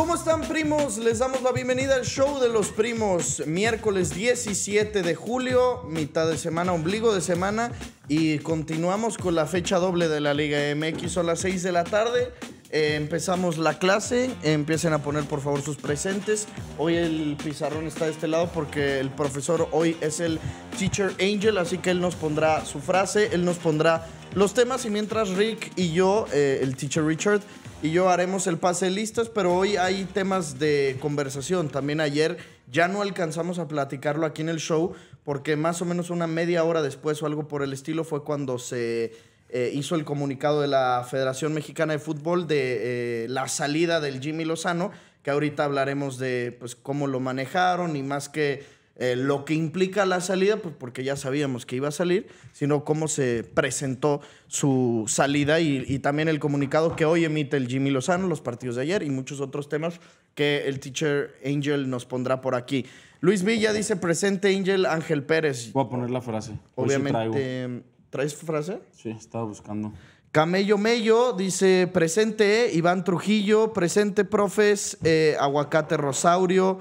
¿Cómo están primos? Les damos la bienvenida al show de los primos, miércoles 17 de julio, mitad de semana, ombligo de semana, y continuamos con la fecha doble de la Liga MX, son las 6 de la tarde. Eh, empezamos la clase, empiecen a poner por favor sus presentes. Hoy el pizarrón está de este lado porque el profesor hoy es el Teacher Angel, así que él nos pondrá su frase, él nos pondrá los temas y mientras Rick y yo, eh, el Teacher Richard, y yo haremos el pase listas, pero hoy hay temas de conversación. También ayer ya no alcanzamos a platicarlo aquí en el show, porque más o menos una media hora después o algo por el estilo fue cuando se eh, hizo el comunicado de la Federación Mexicana de Fútbol de eh, la salida del Jimmy Lozano, que ahorita hablaremos de pues, cómo lo manejaron y más que eh, lo que implica la salida, pues porque ya sabíamos que iba a salir, sino cómo se presentó su salida y, también el comunicado que hoy emite el Jimmy Lozano, los partidos de ayer y muchos otros temas que el teacher Angel nos pondrá por aquí. Luis Villa dice presente Angel Ángel Pérez. Voy a poner la frase. Obviamente. ¿Traes frase? Sí, estaba buscando. Camello Mello dice presente Iván Trujillo, presente profes eh, Aguacate Rosaurio.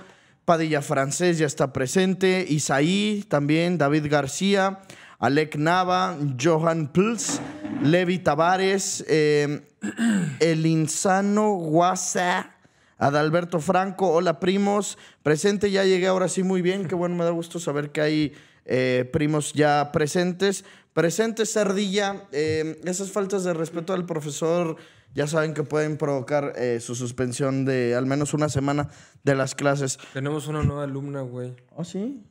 Padilla Francés ya está presente, Isaí también, David García, Alec Nava, Johan Pils, Levi Tavares, em, El Insano Guasa, Adalberto Franco, hola primos, presente, ya llegué ahora sí muy bien, qué bueno, me da gusto saber que hay eh, primos ya presentes. Presente, Sardilla, em, esas faltas de respeto al profesor ya saben que pueden provocar eh, su suspensión de al menos una semana de las clases. Tenemos una nueva alumna, güey. ¿Oh, sí?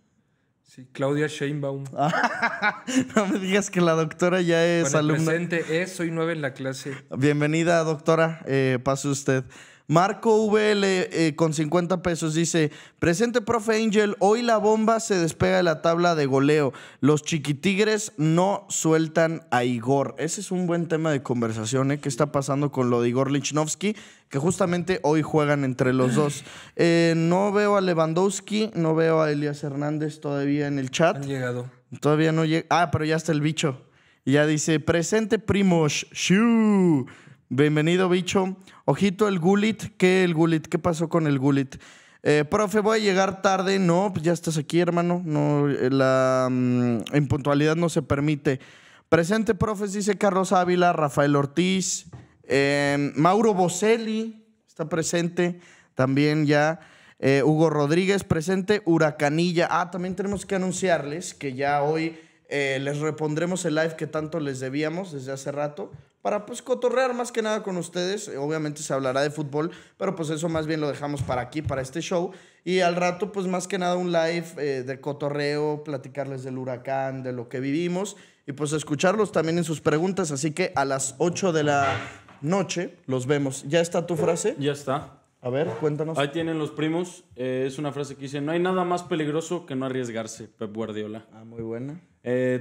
Sí, Claudia Sheinbaum. no me digas que la doctora ya es bueno, alumna. Presente eh, soy nueva en la clase. Bienvenida, doctora. Eh, pase usted. Marco VL eh, con 50 pesos dice, presente profe Angel, hoy la bomba se despega de la tabla de goleo. Los chiquitigres no sueltan a Igor. Ese es un buen tema de conversación, ¿eh? ¿Qué está pasando con lo de Igor Lichnowsky? Que justamente hoy juegan entre los dos. Eh, no veo a Lewandowski, no veo a Elias Hernández todavía en el chat. Han llegado. Todavía no llega. Ah, pero ya está el bicho. ya dice, presente primos. shuu Bienvenido, bicho. Ojito el Gulit. ¿Qué el Gulit? ¿Qué pasó con el Gulit? Eh, profe, voy a llegar tarde. No, pues ya estás aquí, hermano. No, eh, la mm, impuntualidad no se permite. Presente, profes, dice Carlos Ávila, Rafael Ortiz, em, Mauro Boselli está presente también ya. Eh, Hugo Rodríguez presente, Huracanilla. Ah, también tenemos que anunciarles que ya hoy les repondremos el live que tanto les debíamos desde hace rato para pues cotorrear más que nada con ustedes. Eh, obviamente se hablará de fútbol, pero pues eso más bien lo dejamos para aquí, para este show. Y al rato pues más que nada un live eh, de cotorreo, platicarles del huracán, de lo que vivimos y pues escucharlos también en sus preguntas. Así que a las 8 de la noche los vemos. ¿Ya está tu frase? Ya está. A ver, cuéntanos. Ahí tienen los primos. Eh, es una frase que dice, no hay nada más peligroso que no arriesgarse, Pep Guardiola. Ah, muy buena.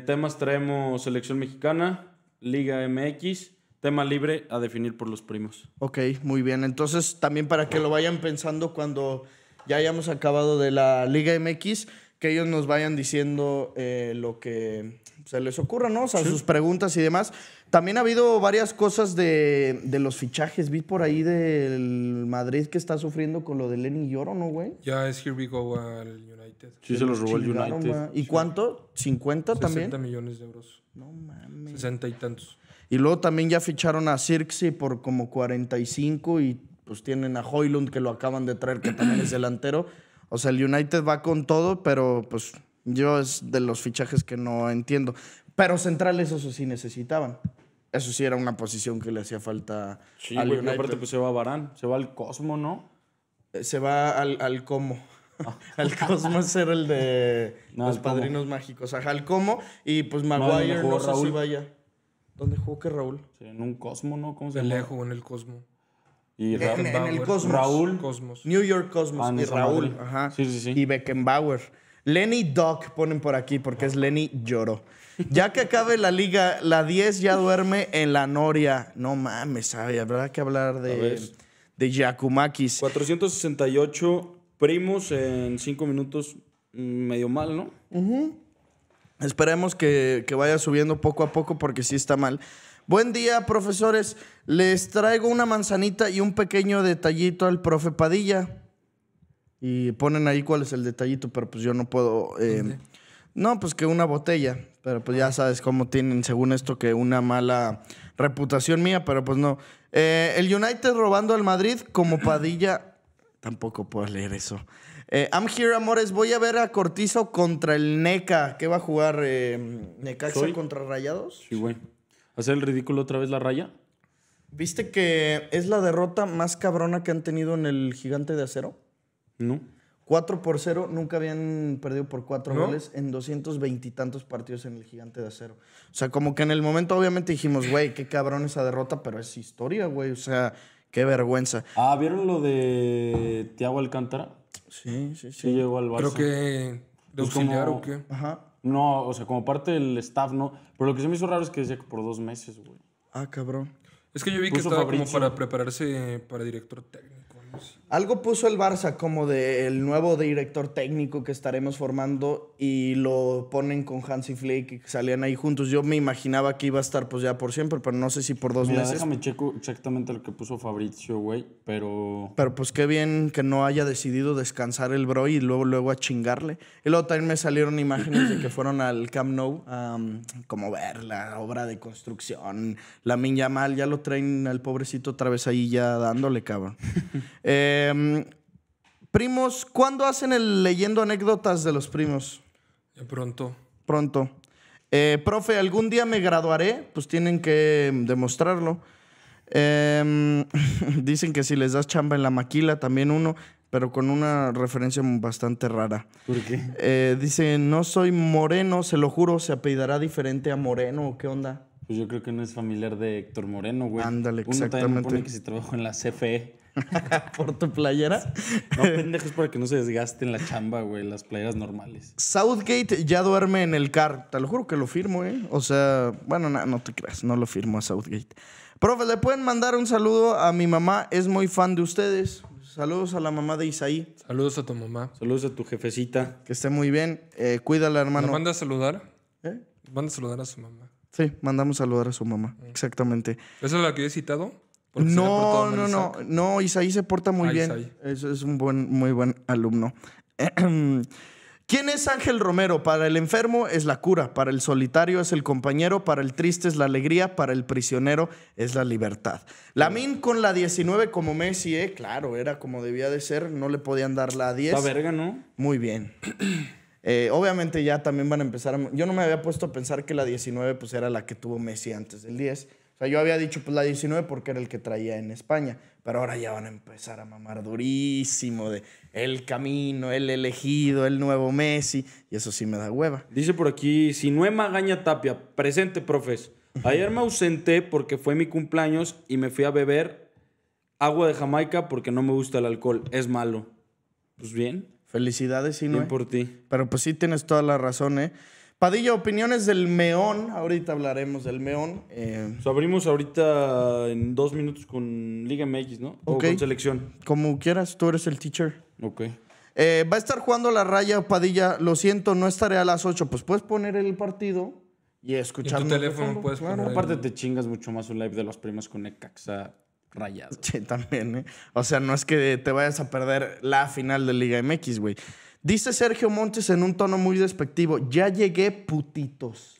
temas traemos selección mexicana, Liga MX, tema libre a definir por los primos. Ok, muy bien. Entonces, también para que lo vayan pensando cuando ya hayamos acabado de la Liga MX, que ellos nos vayan diciendo eh, lo que se les ocurra, ¿no? O sea, sus preguntas y demás. También ha habido varias cosas de, los fichajes. Vi por ahí del Madrid que está sufriendo con lo de Lenny Lloro, ¿no, güey? Ya es Here We Go al United. Sí, se, los robó el United. ¿Y cuánto? ¿50 también? 60 millones de euros. No mames. 60 y tantos. Y luego también ya ficharon a Circe por como 45 y pues tienen a Hoylund que lo acaban de traer, que también es delantero. O sea, el United va con todo, pero pues yo es de los fichajes que no entiendo. Pero centrales, eso sí necesitaban. Eso sí era una posición que le hacía falta al pues se va a Barán, se va al Cosmo, ¿no? Eh, se va al, al Como. Ah. al Cosmos ser el de los padrinos mágicos. Ajá, al Como. Y pues Maguire, no, sé si vaya. ¿Dónde jugó que Raúl? Sí, en un Cosmo, ¿no? ¿Cómo se llama? jugó en el Cosmo. Y En- el Cosmos. Raúl. New York Cosmos ah, y Raúl. Ajá. Sí, sí, sí. Y Beckenbauer. Lenny Doc ponen por aquí porque es Lenny Lloro. Ya que acabe la liga, la 10 ya duerme en la Noria. No mames, sabes habrá que hablar de, de Yakumakis. 468 primos en 5 minutos, mm, medio mal, ¿no? Esperemos que, vaya subiendo poco a poco porque sí está mal. Buen día, profesores. Les traigo una manzanita y un pequeño detallito al profe Padilla. Y ponen ahí cuál es el detallito, pero pues yo no puedo. Eh, no, pues que una botella. Pero pues ya sabes cómo tienen, según esto, que una mala reputación mía, pero pues no. Eh, el United robando al Madrid como Padilla. Tampoco puedo leer eso. Eh, I'm here, amores. Voy a ver a Cortizo contra el NECA. ¿Qué va a jugar eh, contra Rayados? Sí, güey. ¿Hacer el ridículo otra vez la raya? ¿Viste que es la derrota más cabrona que han tenido en el Gigante de Acero? No. 4 por 0, nunca habían perdido por 4 goles en 220 y tantos partidos en el Gigante de Acero. O sea, como que en el momento obviamente dijimos, güey, qué cabrón esa derrota, pero es historia, güey. O sea, qué vergüenza. Ah, ¿vieron lo de Tiago Alcántara? Sí, sí, sí. llegó al Barça. Creo que de pues auxiliar o qué. Ajá. No, o sea, como parte del staff, ¿no? Pero lo que se me hizo raro es que decía que por dos meses, güey. Ah, cabrón. Es que yo vi que estaba como para prepararse para director técnico. Algo puso el Barça como del nuevo director técnico que estaremos formando y lo ponen con Hansi Flick y que salían ahí juntos. Yo me imaginaba que iba a estar pues ya por siempre, pero no sé si por dos meses. Déjame checo exactamente lo que puso Fabricio güey, pero... Pero pues qué bien que no haya decidido descansar el bro y luego, luego a chingarle. Y luego también me salieron imágenes de que fueron al Camp Nou como ver la obra de construcción. La mal ya lo traen al pobrecito otra vez ahí ya dándole, cava eh, Em, primos, ¿cuándo hacen el leyendo anécdotas de los primos? Pronto. Pronto. Eh, profe, algún día me graduaré, pues tienen que em, demostrarlo. Em, dicen que si les das chamba en la maquila, también uno, pero con una referencia bastante rara. ¿Por qué? Eh, dice, no soy moreno, se lo juro, se apellidará diferente a moreno, qué onda? Pues yo creo que no es familiar de Héctor Moreno, güey. Ándale, exactamente. Uno también que si trabajo en la CFE. por tu playera. No, pendejos, para que no se desgasten la chamba, güey, las playeras normales. Southgate ya duerme en el car. Te lo juro que lo firmo, ¿eh? O sea, bueno, no, no te creas, no lo firmo a Southgate. Profe, ¿le pueden mandar un saludo a mi mamá? Es muy fan de ustedes. Saludos a la mamá de Isaí. Saludos a tu mamá. Saludos a tu jefecita. Que esté muy bien. Eh, cuídala, hermano. manda a saludar? ¿Eh? Manda a saludar a su mamá. Sí, mandamos a saludar a su mamá. Mm. Exactamente. ¿Esa es la que he citado? No, no, no, no, Isaí se porta muy ah, bien. Es, es, un buen, muy buen alumno. ¿Quién es Ángel Romero? Para el enfermo es la cura, para el solitario es el compañero, para el triste es la alegría, para el prisionero es la libertad. La Min con la 19 como Messi, ¿eh? claro, era como debía de ser, no le podían dar la 10. La verga, ¿no? Muy bien. Eh, obviamente ya también van a empezar Yo no me había puesto a pensar que la 19 pues era la que tuvo Messi antes del 10 o sea, yo había dicho pues la 19 porque era el que traía en España, pero ahora ya van a empezar a mamar durísimo de el camino, el elegido, el nuevo Messi, y eso sí me da hueva. Dice por aquí, Sinue Magaña Tapia, presente, profes. Ayer me ausenté porque fue mi cumpleaños y me fui a beber agua de Jamaica porque no me gusta el alcohol, es malo. Pues bien. Felicidades, Sinue. Bien por ti. Pero pues sí tienes toda la razón, ¿eh? Padilla, opiniones del meón. Ahorita hablaremos del meón. Eh. abrimos ahorita en dos minutos con Liga MX, ¿no? Ok, O con selección. Como quieras, tú eres el teacher. Ok. Eh, va a estar jugando la raya Padilla. Lo siento, no estaré a las 8. Pues puedes poner el partido y escuchar. tu teléfono puedes claro. Aparte, te chingas mucho más un live de los primas con Ecaxa rayado. Sí, también, ¿eh? O sea, no es que te vayas a perder la final de Liga MX, güey. Dice Sergio Montes en un tono muy despectivo, ya llegué putitos.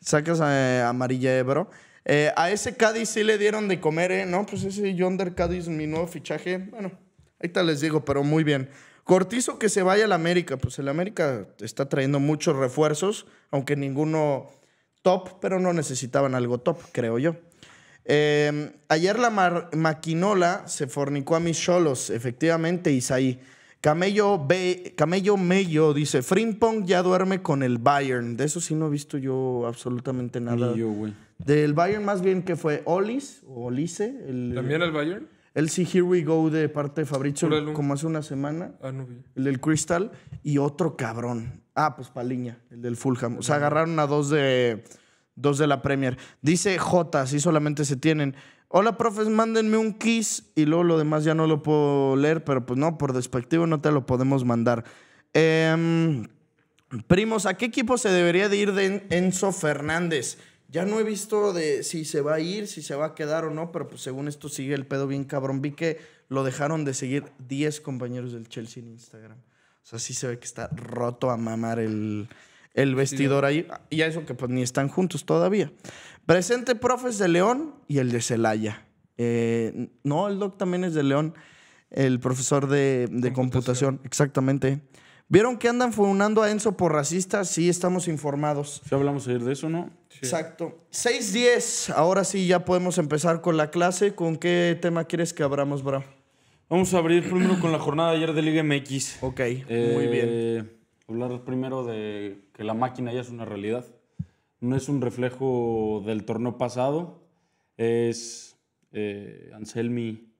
Sacas a, eh, amarilla Ebro. Eh, a ese Cádiz sí le dieron de comer, ¿eh? No, pues ese Yonder Cádiz, mi nuevo fichaje. Bueno, ahí te les digo, pero muy bien. Cortizo que se vaya al América. Pues el América está trayendo muchos refuerzos, aunque ninguno top, pero no necesitaban algo top, creo yo. Eh, ayer la maquinola se fornicó a mis cholos, efectivamente, Isaí. Camello, Camello Mello dice, Frimpong ya duerme con el Bayern. De eso sí no he visto yo absolutamente nada. Del Bayern más bien que fue Olis o Olise. El, ¿También el Bayern? El sí, Here We Go de parte de Fabricio como hace una semana. Ah, no vi. El del Crystal y otro cabrón. Ah, pues Paliña, el del Fulham. O sea, agarraron a dos de, dos de la Premier. Dice J, si solamente se tienen. Hola, profes, mándenme un kiss y luego lo demás ya no lo puedo leer, pero pues no, por despectivo no te lo podemos mandar. Em, primos, ¿a qué equipo se debería de ir de Enzo Fernández? Ya no he visto de si se va a ir, si se va a quedar o no, pero pues según esto sigue el pedo bien cabrón. Vi que lo dejaron de seguir 10 compañeros del Chelsea en Instagram. O sea, sí se ve que está roto a mamar el, el vestidor ahí. Y a eso que pues ni están juntos todavía. Presente profes de León y el de Celaya. Eh, no, el doc también es de León, el profesor de, computación. exactamente. ¿Vieron que andan funando a Enzo por racistas? Sí, estamos informados. Ya hablamos ayer de eso, ¿no? Exacto. Exacto. 6.10. Ahora sí, ya podemos empezar con la clase. ¿Con qué tema quieres que abramos, Bra? Vamos a abrir primero con la jornada de ayer de Liga MX. Ok, muy eh, bien. Hablar primero de que la máquina ya es una realidad no es un reflejo del torneo pasado, es eh, Anselmi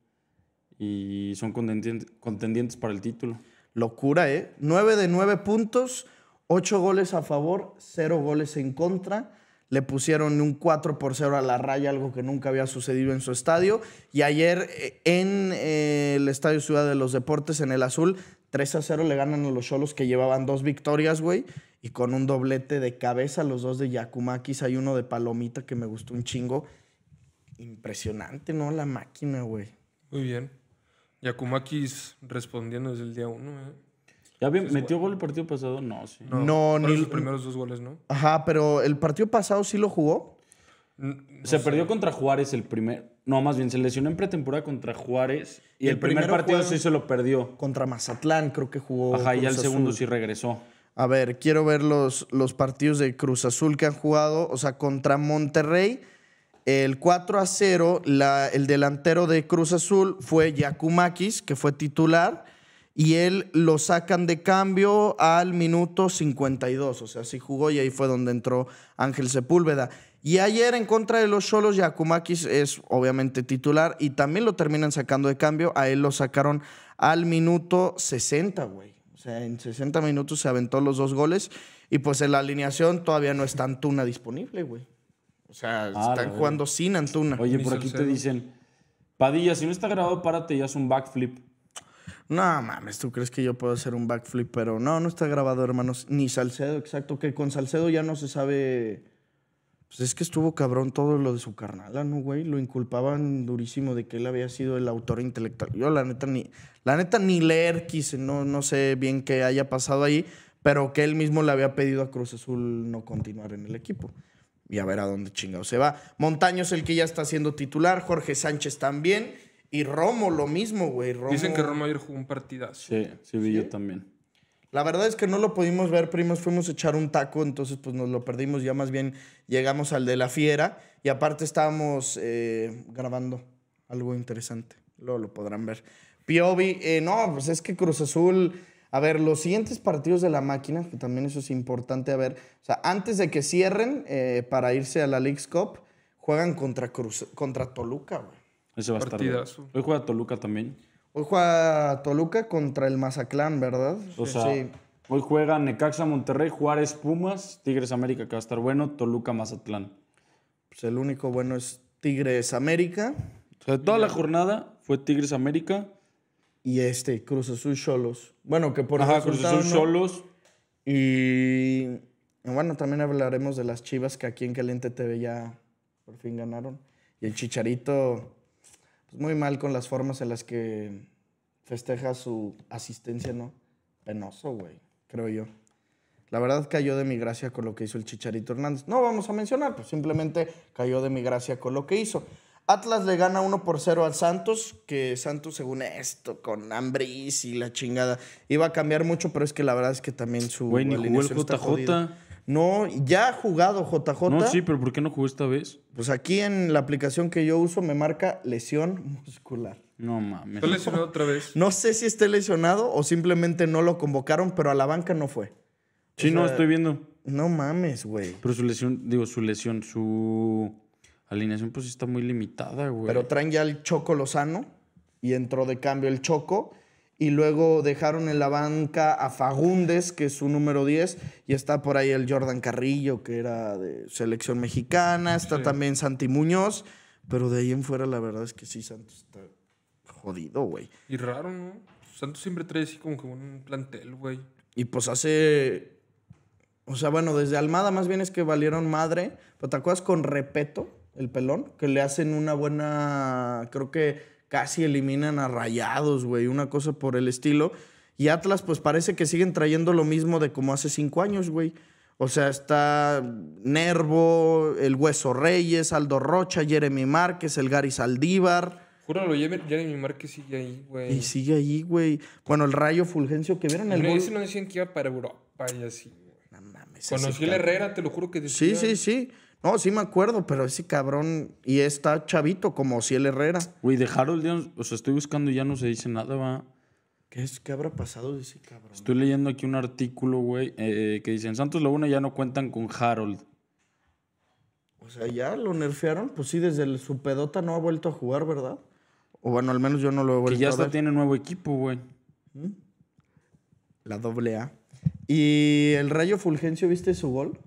y son contendientes, para el título. Locura, ¿eh? 9 de 9 puntos, 8 goles a favor, 0 goles en contra. Le pusieron un 4 por 0 a la raya, algo que nunca había sucedido en su estadio. Y ayer eh, en eh, el Estadio Ciudad de los Deportes, en el Azul, 3 a 0 le ganan a los Cholos que llevaban dos victorias, güey. Y con un doblete de cabeza, los dos de Yakumakis. Hay uno de Palomita que me gustó un chingo. Impresionante, ¿no? La máquina, güey. Muy bien. Yakumakis respondiendo desde el día uno, ¿eh? ¿Ya bien, metió gol el partido pasado? No, sí. No, no ni... los primeros dos goles, ¿no? Ajá, pero el partido pasado sí lo jugó. Se perdió contra Juárez el primer. No, más bien, se lesionó en pretemporada contra Juárez y, el, primer partido sí se lo perdió. Contra Mazatlán, creo que jugó. Ajá, y al segundo sí regresó. A ver, quiero ver los, los partidos de Cruz Azul que han jugado. O sea, contra Monterrey, el 4 a 0, la, el delantero de Cruz Azul fue Yakumakis, que fue titular, y él lo sacan de cambio al minuto 52. O sea, sí jugó y ahí fue donde entró Ángel Sepúlveda. Y ayer en contra de los Solos, Yakumakis es obviamente titular y también lo terminan sacando de cambio. A él lo sacaron al minuto 60, güey. O sea, en 60 minutos se aventó los dos goles y pues en la alineación todavía no está Antuna disponible, güey. O sea, ah, están jugando sin Antuna. Oye, por aquí te dicen, Padilla, si no está grabado, párate y haz un backflip. No mames, ¿tú crees que yo puedo hacer un backflip? Pero no, no está grabado, hermanos. Ni Salcedo, exacto, que con Salcedo ya no se sabe pues es que estuvo cabrón todo lo de su carnal ¿no, güey? Lo inculpaban durísimo de que él había sido el autor intelectual. Yo la neta ni, la neta ni leer quise, no, no sé bien qué haya pasado ahí, pero que él mismo le había pedido a Cruz Azul no continuar en el equipo. Y a ver a dónde chingado se va. Montaño es el que ya está siendo titular, Jorge Sánchez también, y Romo lo mismo, güey. Dicen que Romo ayer jugó un partidazo. Sí, sí, vi yo también. La verdad es que no lo pudimos ver, primos, fuimos a echar un taco, entonces pues nos lo perdimos, ya más bien llegamos al de la fiera y aparte estábamos eh, grabando algo interesante, luego lo podrán ver. Piovi, eh, no, pues es que Cruz Azul, a ver, los siguientes partidos de la máquina, que también eso es importante, a ver, o sea, antes de que cierren eh, para irse a la League's Cup, juegan contra, Cruz, contra Toluca, güey. Ese va a estar. Hoy juega Toluca también. Hoy juega Toluca contra el Mazatlán, ¿verdad? sí. hoy juega Necaxa Monterrey, Juárez Pumas, Tigres América, que va a estar bueno, Toluca Mazatlán. Pues el único bueno es Tigres América. O sea, toda la jornada fue Tigres América. Y este, Cruz Azul solos Bueno, que por Ajá, Cruz Azul Cholos. Y bueno, también hablaremos de las chivas que aquí en Caliente TV ya por fin ganaron. Y el Chicharito pues, muy mal con las formas en las que festeja su asistencia, ¿no? Penoso, güey, creo yo. La verdad cayó de mi gracia con lo que hizo el Chicharito Hernández. No vamos a mencionar, pues simplemente cayó de mi gracia con lo que hizo. Atlas le gana 1 por 0 al Santos, que Santos según esto, con Ambris y la chingada, iba a cambiar mucho, pero es que la verdad es que también su... Güey, ni jugó el no, ya ha jugado JJ. No, sí, pero ¿por qué no jugó esta vez? Pues aquí en la aplicación que yo uso me marca lesión muscular. No mames. ¿Está lesionado otra vez? No sé si esté lesionado o simplemente no lo convocaron, pero a la banca no fue. Sí, no, estoy viendo. No mames, güey. Pero su lesión, digo, su lesión, su alineación pues está muy limitada, güey. Pero traen ya el Choco Lozano y entró de cambio el Choco y luego dejaron en la banca a Fagundes, que es su número 10, y está por ahí el Jordan Carrillo, que era de selección mexicana, está también Santi Muñoz, pero de ahí en fuera la verdad es que sí, Santos está jodido, güey. Y raro, ¿no? Santos siempre trae así como que un plantel, güey. Y pues hace... O sea, bueno, desde Almada más bien es que valieron madre, pero ¿te acuerdas con Repeto, el pelón? Que le hacen una buena... Creo que casi eliminan a Rayados, güey, una cosa por el estilo. Y Atlas, pues parece que siguen trayendo lo mismo de como hace cinco años, güey. O sea, está Nervo, el Hueso Reyes, Aldo Rocha, Jeremy Márquez, el Gary Saldívar. Júralo, Jeremy Márquez sigue ahí, güey. Y sigue ahí, güey. Bueno, el Rayo Fulgencio, que vieron el no, que iba para Europa y así, güey. No mames. Conocí el Herrera, te lo juro que Sí, sí, sí. No, sí me acuerdo, pero ese cabrón y está chavito como el Herrera. Güey, de Harold o sea, estoy buscando y ya no se dice nada, va. ¿Qué, es? ¿Qué habrá pasado de ese cabrón? Estoy leyendo aquí un artículo, güey, eh, que dice, en Santos Laguna ya no cuentan con Harold. O sea, ya lo nerfearon, pues sí, desde su pedota no ha vuelto a jugar, ¿verdad? O bueno, al menos yo no lo he vuelto a ver. Que ya está tiene nuevo equipo, güey. La doble A. ¿Y el Rayo Fulgencio, viste su gol?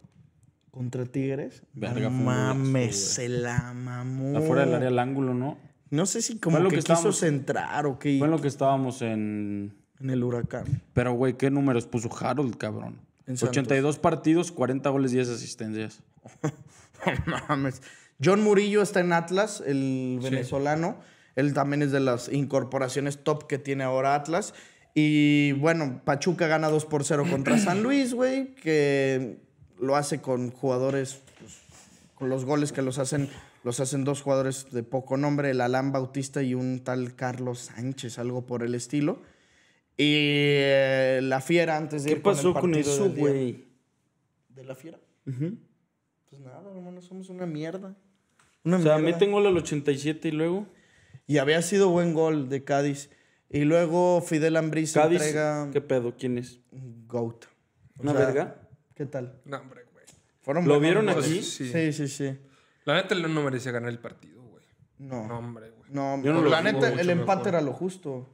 contra Tigres. mames, se la mamó. Afuera del área el ángulo, ¿no? No sé si como lo que, quiso centrar o qué. Fue lo que estábamos en... En el huracán. Pero, güey, ¿qué números puso Harold, cabrón? 82 partidos, 40 goles, 10 asistencias. mames. John Murillo está en Atlas, el venezolano. Él también es de las incorporaciones top que tiene ahora Atlas. Y bueno, Pachuca gana 2 por 0 contra San Luis, güey, que lo hace con jugadores, pues, con los goles que los hacen, los hacen dos jugadores de poco nombre, el Alan Bautista y un tal Carlos Sánchez, algo por el estilo. Y eh, la Fiera antes de... ¿Qué pasó con, el eso, güey? ¿De la Fiera? Pues nada, hermano, somos una mierda. Una o sea, meten gol al 87 y luego... Y había sido buen gol de Cádiz. Y luego Fidel Ambriz entrega... ¿Qué pedo? ¿Quién es? Goat. ¿Una verga? ¿Qué tal? No, hombre, güey. ¿Lo vieron aquí? Sí. sí, sí, La neta no merecía ganar el partido, güey. No. No, hombre, güey. No, la neta, el empate era lo justo.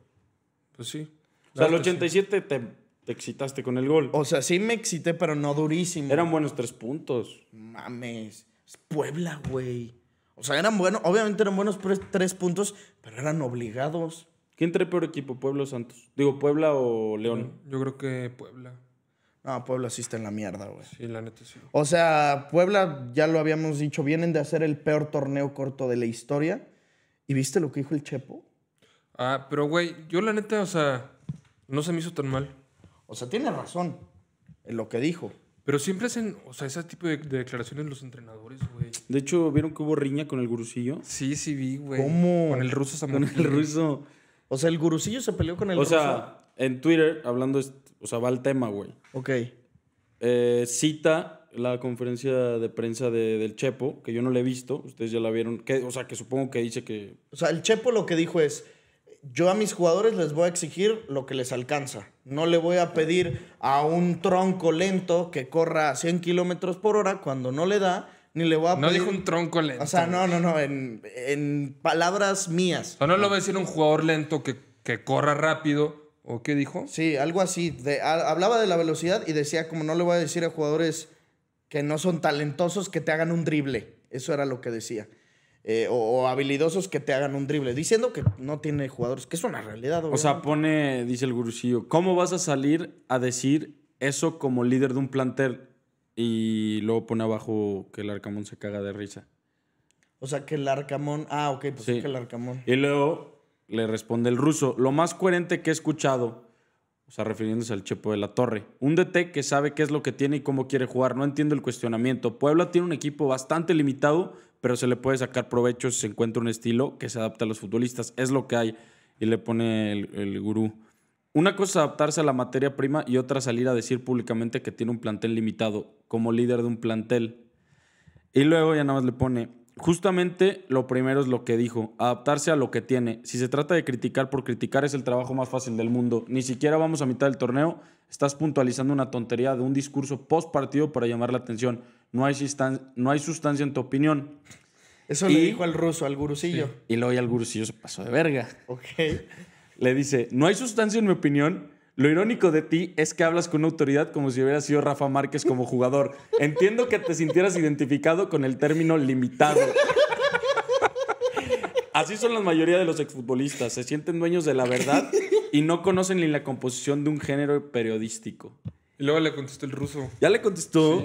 Pues sí. O sea, el 87 te, excitaste con el gol. O sea, sí me excité, pero no durísimo. Eran buenos tres puntos. Mames. Puebla, güey. O sea, eran buenos, obviamente eran buenos tres puntos, pero eran obligados. ¿Quién trae peor equipo, Puebla o Santos? Digo, Puebla o León. Yo creo que Puebla. Ah, Puebla sí está en la mierda, güey. Sí, la neta sí. O sea, Puebla, ya lo habíamos dicho, vienen de hacer el peor torneo corto de la historia. ¿Y viste lo que dijo el Chepo? Ah, pero güey, yo la neta, o sea, no se me hizo tan mal. O sea, tiene razón en lo que dijo. Pero siempre hacen, o sea, ese tipo de, declaraciones los entrenadores, güey. De hecho, ¿vieron que hubo riña con el gurusillo? Sí, sí vi, güey. ¿Cómo? Con el ruso Con el ruso. O sea, el gurusillo se peleó con el ruso. O sea, en Twitter, hablando, o sea, va el tema, güey. Ok. Eh, cita la conferencia de prensa del Chepo, que yo no la he visto, ustedes ya la vieron, o sea, que supongo que dice que... O sea, el Chepo lo que dijo es, yo a mis jugadores les voy a exigir lo que les alcanza, no le voy a pedir a un tronco lento que corra a 100 kilómetros por hora cuando no le da, ni le voy a No dijo un tronco lento. O sea, no, no, no, en, palabras mías. O no le voy a decir un jugador lento que, que corra rápido ¿O qué dijo? Sí, algo así. hablaba de la velocidad y decía, como no le voy a decir a jugadores que no son talentosos que te hagan un drible. Eso era lo que decía. Eh, o, habilidosos que te hagan un drible. Diciendo que no tiene jugadores, que es una realidad. O sea, pone, dice el gurusillo, ¿cómo vas a salir a decir eso como líder de un plantel? Y luego pone abajo que el Arcamón se caga de risa. O sea, que el Arcamón. Ah, ok, pues sí. que el Arcamón. Y luego le responde el ruso, lo más coherente que he escuchado, o sea, refiriéndose al Chepo de la Torre, un DT que sabe qué es lo que tiene y cómo quiere jugar, no entiendo el cuestionamiento. Puebla tiene un equipo bastante limitado, pero se le puede sacar provecho si se encuentra un estilo que se adapta a los futbolistas, es lo que hay, y le pone el, gurú. Una cosa es adaptarse a la materia prima y otra salir a decir públicamente que tiene un plantel limitado, como líder de un plantel. Y luego ya nada más le pone, Justamente lo primero es lo que dijo, adaptarse a lo que tiene. Si se trata de criticar por criticar es el trabajo más fácil del mundo. Ni siquiera vamos a mitad del torneo, estás puntualizando una tontería de un discurso post partido para llamar la atención. No hay, no hay sustancia en tu opinión. Eso le dijo al ruso, al gurusillo. Y luego el gurusillo se pasó de verga. Ok. Le dice, no hay sustancia en mi opinión lo irónico de ti es que hablas con una autoridad como si hubiera sido Rafa Márquez como jugador. Entiendo que te sintieras identificado con el término limitado. Así son la mayoría de los exfutbolistas. Se sienten dueños de la verdad y no conocen ni la composición de un género periodístico. Y luego le contestó el ruso. Ya le contestó.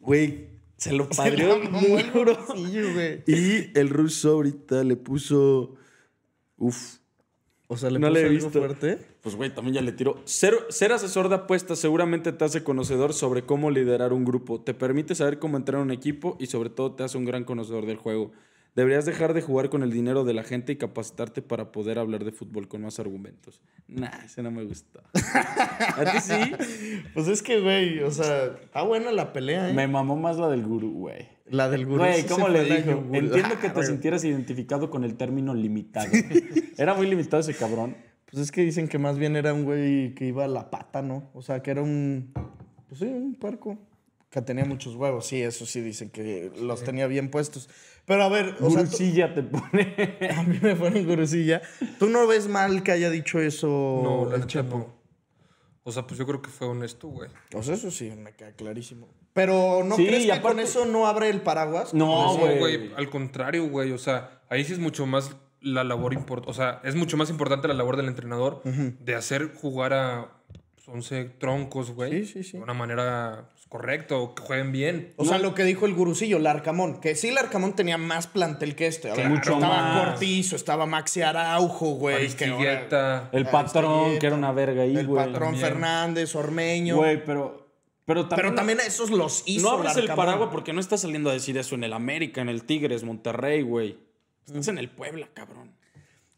Güey, se lo padrió muy y el ruso ahorita le puso. Uf. O sea, le no le he fuerte. Pues, güey, también ya le tiró. Ser, ser, asesor de apuestas seguramente te hace conocedor sobre cómo liderar un grupo. Te permite saber cómo entrar a un equipo y, sobre todo, te hace un gran conocedor del juego. Deberías dejar de jugar con el dinero de la gente y capacitarte para poder hablar de fútbol con más argumentos. Nah, ese no me gusta. ¿A ti sí? Pues es que, güey, o sea, está buena la pelea, ¿eh? Me mamó más la del gurú, güey. La del gurú. Güey, ¿cómo le dijo? Entiendo que ah, te sintieras identificado con el término limitado. Era muy limitado ese cabrón. Pues es que dicen que más bien era un güey que iba a la pata, ¿no? O sea, que era un. Pues sí, un parco. Que tenía muchos huevos, sí, eso sí dicen que los tenía bien puestos. Pero a ver, o te pone. A mí me ponen gurusilla. ¿Tú no ves mal que haya dicho eso no, el Chapo? O sea, pues yo creo que fue honesto, güey. O sea, eso sí, me queda clarísimo. Pero ¿no crees que con eso no abre el paraguas? No, güey. Al contrario, güey. O sea, ahí sí es mucho más la labor importante. O sea, es mucho más importante la labor del entrenador de hacer jugar a 11 troncos, güey. Sí, sí, sí. De una manera Correcto, jueguen bien. O sea, lo que dijo el gurusillo, Larcamón, que sí Larcamón tenía más plantel que este. mucho estaba Cortizo, estaba Maxi Araujo, güey. el patrón, que era una verga ahí, güey. El patrón Fernández, Ormeño. Güey, pero pero también, pero también, esos los hizo. No hablas el paraguas porque no estás saliendo a decir eso en el América, en el Tigres, Monterrey, güey. Estás en el Puebla, cabrón.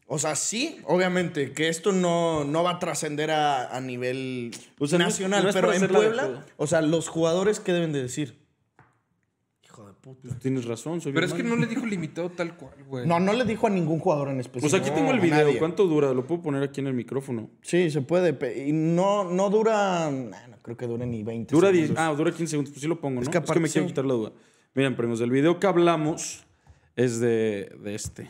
O sea, sí, obviamente, que esto no, no va a trascender a, a nivel nacional, pero en Puebla, o sea, los jugadores, ¿qué deben de decir? Hijo de puta. Pues tienes razón, soy Pero es que no le dijo limitado tal cual, güey. No, no le dijo a ningún jugador en específico. Pues aquí tengo el video, ¿cuánto dura? Lo puedo poner aquí en el micrófono. Sí, se puede. Y no, no dura. no creo que dure ni 20 dura segundos. ah, dura 15 segundos. Pues sí lo pongo, ¿no? es que, me quiero quitar la duda. Miren, primos, el video que hablamos es de, de este.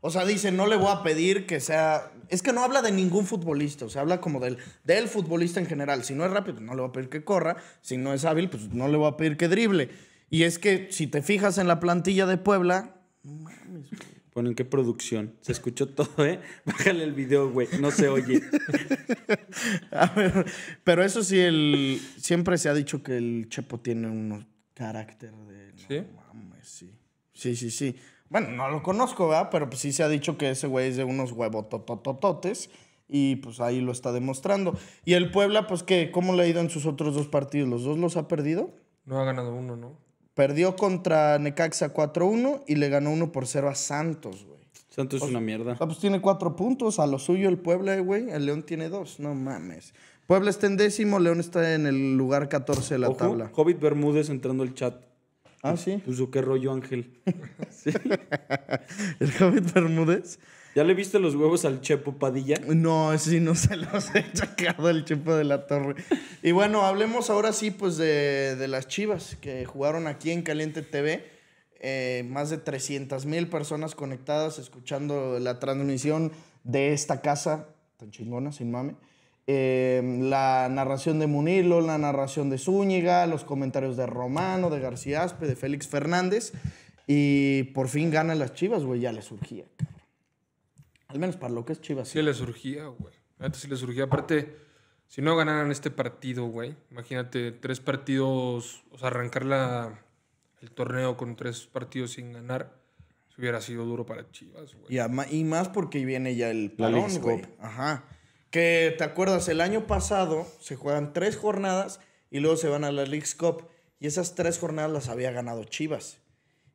O sea, dice, no le voy a pedir que sea. Es que no habla de ningún futbolista, o sea, habla como del, del futbolista en general. Si no es rápido, no le voy a pedir que corra. Si no es hábil, pues no le voy a pedir que drible. Y es que si te fijas en la plantilla de Puebla. mames, Ponen qué producción. Se escuchó todo, ¿eh? Bájale el video, güey. No se oye. a ver, pero eso sí, el, siempre se ha dicho que el Chepo tiene un carácter de. mames, sí. Sí, sí, sí. Bueno, no lo conozco, ¿verdad? Pero pues sí se ha dicho que ese güey es de unos huevototototes y pues ahí lo está demostrando. Y el Puebla, pues que, ¿cómo le ha ido en sus otros dos partidos? ¿Los dos los ha perdido? No ha ganado uno, ¿no? Perdió contra Necaxa 4-1 y le ganó 1 por 0 a Santos, güey. Santos es pues, una mierda. Ah, pues tiene cuatro puntos, a lo suyo el Puebla, güey. El León tiene dos, no mames. Puebla está en décimo, León está en el lugar 14 de la Ojo, tabla. Hobbit Bermúdez entrando el chat. Ah, sí. Puso qué rollo Ángel. ¿Sí? ¿El Javier Bermúdez? ¿Ya le viste los huevos al Chepo Padilla? No, sí, no se los he sacado al Chepo de la Torre. Y bueno, hablemos ahora sí, pues de, las chivas que jugaron aquí en Caliente TV. Eh, más de 300 mil personas conectadas escuchando la transmisión de esta casa tan chingona, sin mame. Em, la narración de Munilo, la narración de Zúñiga, los comentarios de Romano, de García Aspe, de Félix Fernández. Y por fin ganan las chivas, güey, ya le surgía, Al menos para lo que es chivas. Sí, les le surgía, güey. Antes sí le surgía. Aparte, si no ganaran este partido, güey, imagínate tres partidos, o sea, arrancar la, el torneo con tres partidos sin ganar hubiera sido duro para Chivas, güey. Y, y, más porque viene ya el parón, Ajá. Que te acuerdas, el año pasado se juegan tres jornadas y luego se van a la League's Cup. Y esas tres jornadas las había ganado Chivas.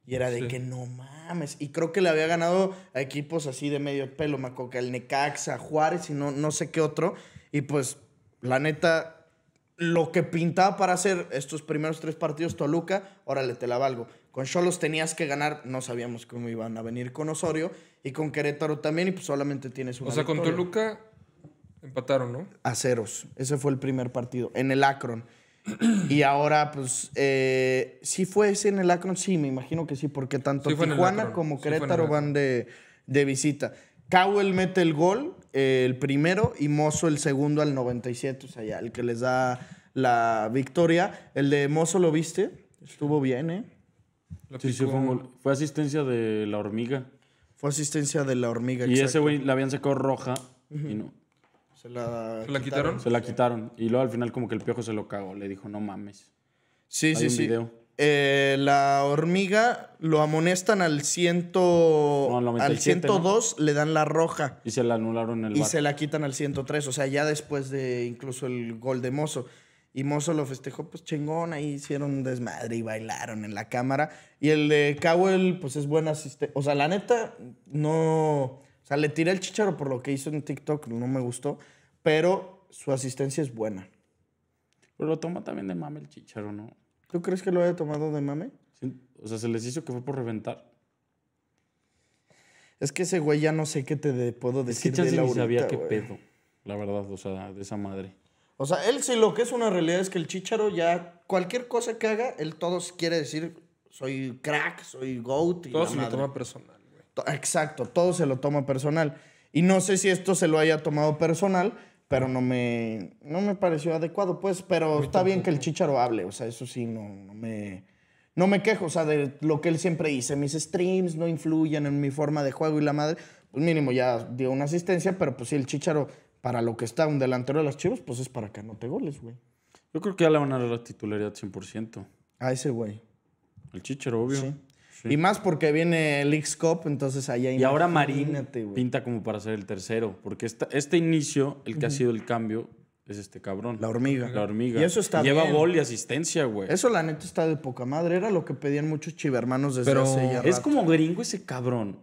Y era de que no mames. Y creo que le había ganado a equipos así de medio pelo, Macoca, el Necaxa, Juárez y no, no sé qué otro. Y pues, la neta, lo que pintaba para hacer estos primeros tres partidos Toluca, órale, te la valgo. Con Cholos tenías que ganar, no sabíamos cómo iban a venir con Osorio. Y con Querétaro también, y pues solamente tienes una. O sea, con Toluca Empataron, ¿no? A ceros. Ese fue el primer partido, en el Akron. y ahora, pues, si eh, ¿sí fue ese en el Akron? Sí, me imagino que sí, porque tanto Tijuana como Querétaro van de, de visita. Cowell mete el gol, eh, el primero, y Mozo el segundo al 97, o sea, ya, el que les da la victoria. El de Mozo lo viste, estuvo bien, ¿eh? Sí, sí, fue, fue, asistencia de la hormiga. Fue asistencia de la hormiga. Y ese güey la habían sacado roja y no. Se la, quitaron? Se la quitaron. Y luego al final como que el piojo se lo cagó. Le dijo, no mames. Sí, sí, sí. Eh, la hormiga lo amonestan al, ciento, al, 102, le dan la roja. Y se la anularon el Y se la quitan al 103, o sea, ya después de incluso el gol de Mozo. Y Mozo lo festejó, pues chingón, ahí hicieron desmadre y bailaron en la cámara. Y el de Cowell, pues es buena asistente. O sea, la neta, no. O sea, le tiré el chicharo por lo que hizo en TikTok, no me gustó pero su asistencia es buena. Pero lo toma también de mame el Chicharo, ¿no? ¿Tú crees que lo haya tomado de mame? O sea, se les hizo que fue por reventar. Es que ese güey ya no sé qué te puedo decir es que la sabía qué pedo, la verdad, o sea, de esa madre. O sea, él sí lo que es una realidad es que el Chicharo ya, cualquier cosa que haga, él todo quiere decir, soy crack, soy goat. Y todo se lo toma personal, güey. Exacto, todo se lo toma personal. Y no sé si esto se lo haya tomado personal, pero no me, no me pareció adecuado, pues, pero está bien que el Chicharo hable, o sea, eso sí, no, no, me, no me quejo, o sea, de lo que él siempre dice, mis streams no influyen en mi forma de juego y la madre, pues mínimo ya dio una asistencia, pero pues sí, el Chicharo, para lo que está un delantero de los chivos, pues es para que anote goles, güey. Yo creo que ya le van a dar la titularidad 100%. A ese güey. El Chicharo, obvio. Sí. Y más porque viene el X-Cup, entonces allá Y ahora Marín pinta como para ser el tercero, porque este inicio, el que ha sido el cambio, es este cabrón. La hormiga. La hormiga. Y eso está Lleva gol y asistencia, güey. Eso la neta está de poca madre. Era lo que pedían muchos chivermanos desde hace ya Es como gringo ese cabrón.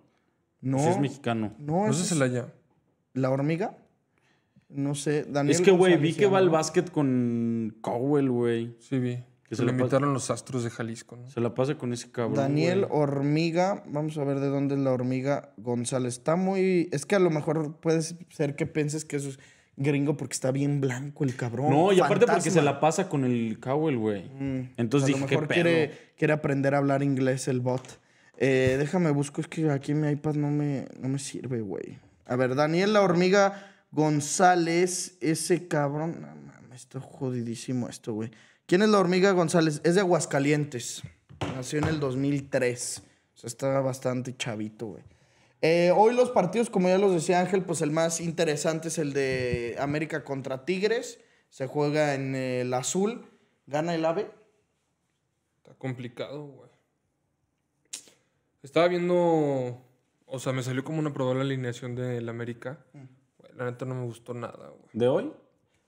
No. es mexicano. No, no si es el ¿La hormiga? No sé. Daniel es que, güey, vi que va al básquet con Cowell, güey. Sí, vi se, lo invitaron los astros de Jalisco. ¿no? Se la pasa con ese cabrón. Daniel Hormiga, vamos a ver de dónde es la hormiga González. Está muy. Es que a lo mejor puede ser que pienses que eso es gringo porque está bien blanco el cabrón. No, y aparte porque se la pasa con el Cowell, güey. Mm. Entonces a lo mejor quiere, aprender a hablar inglés el bot. Eh, déjame busco, es que aquí mi iPad no me, no me sirve, güey. A ver, Daniel la hormiga González, ese cabrón. No mames, está jodidísimo esto, güey. ¿Quién es la hormiga González? Es de Aguascalientes. Nació en el 2003. O sea, está bastante chavito, güey. Eh, hoy los partidos, como ya los decía Ángel, pues el más interesante es el de América contra Tigres. Se juega en el azul. ¿Gana el AVE? Está complicado, güey. Estaba viendo... O sea, me salió como una probable alineación del América. Mm. la neta no me gustó nada, güey. ¿De hoy?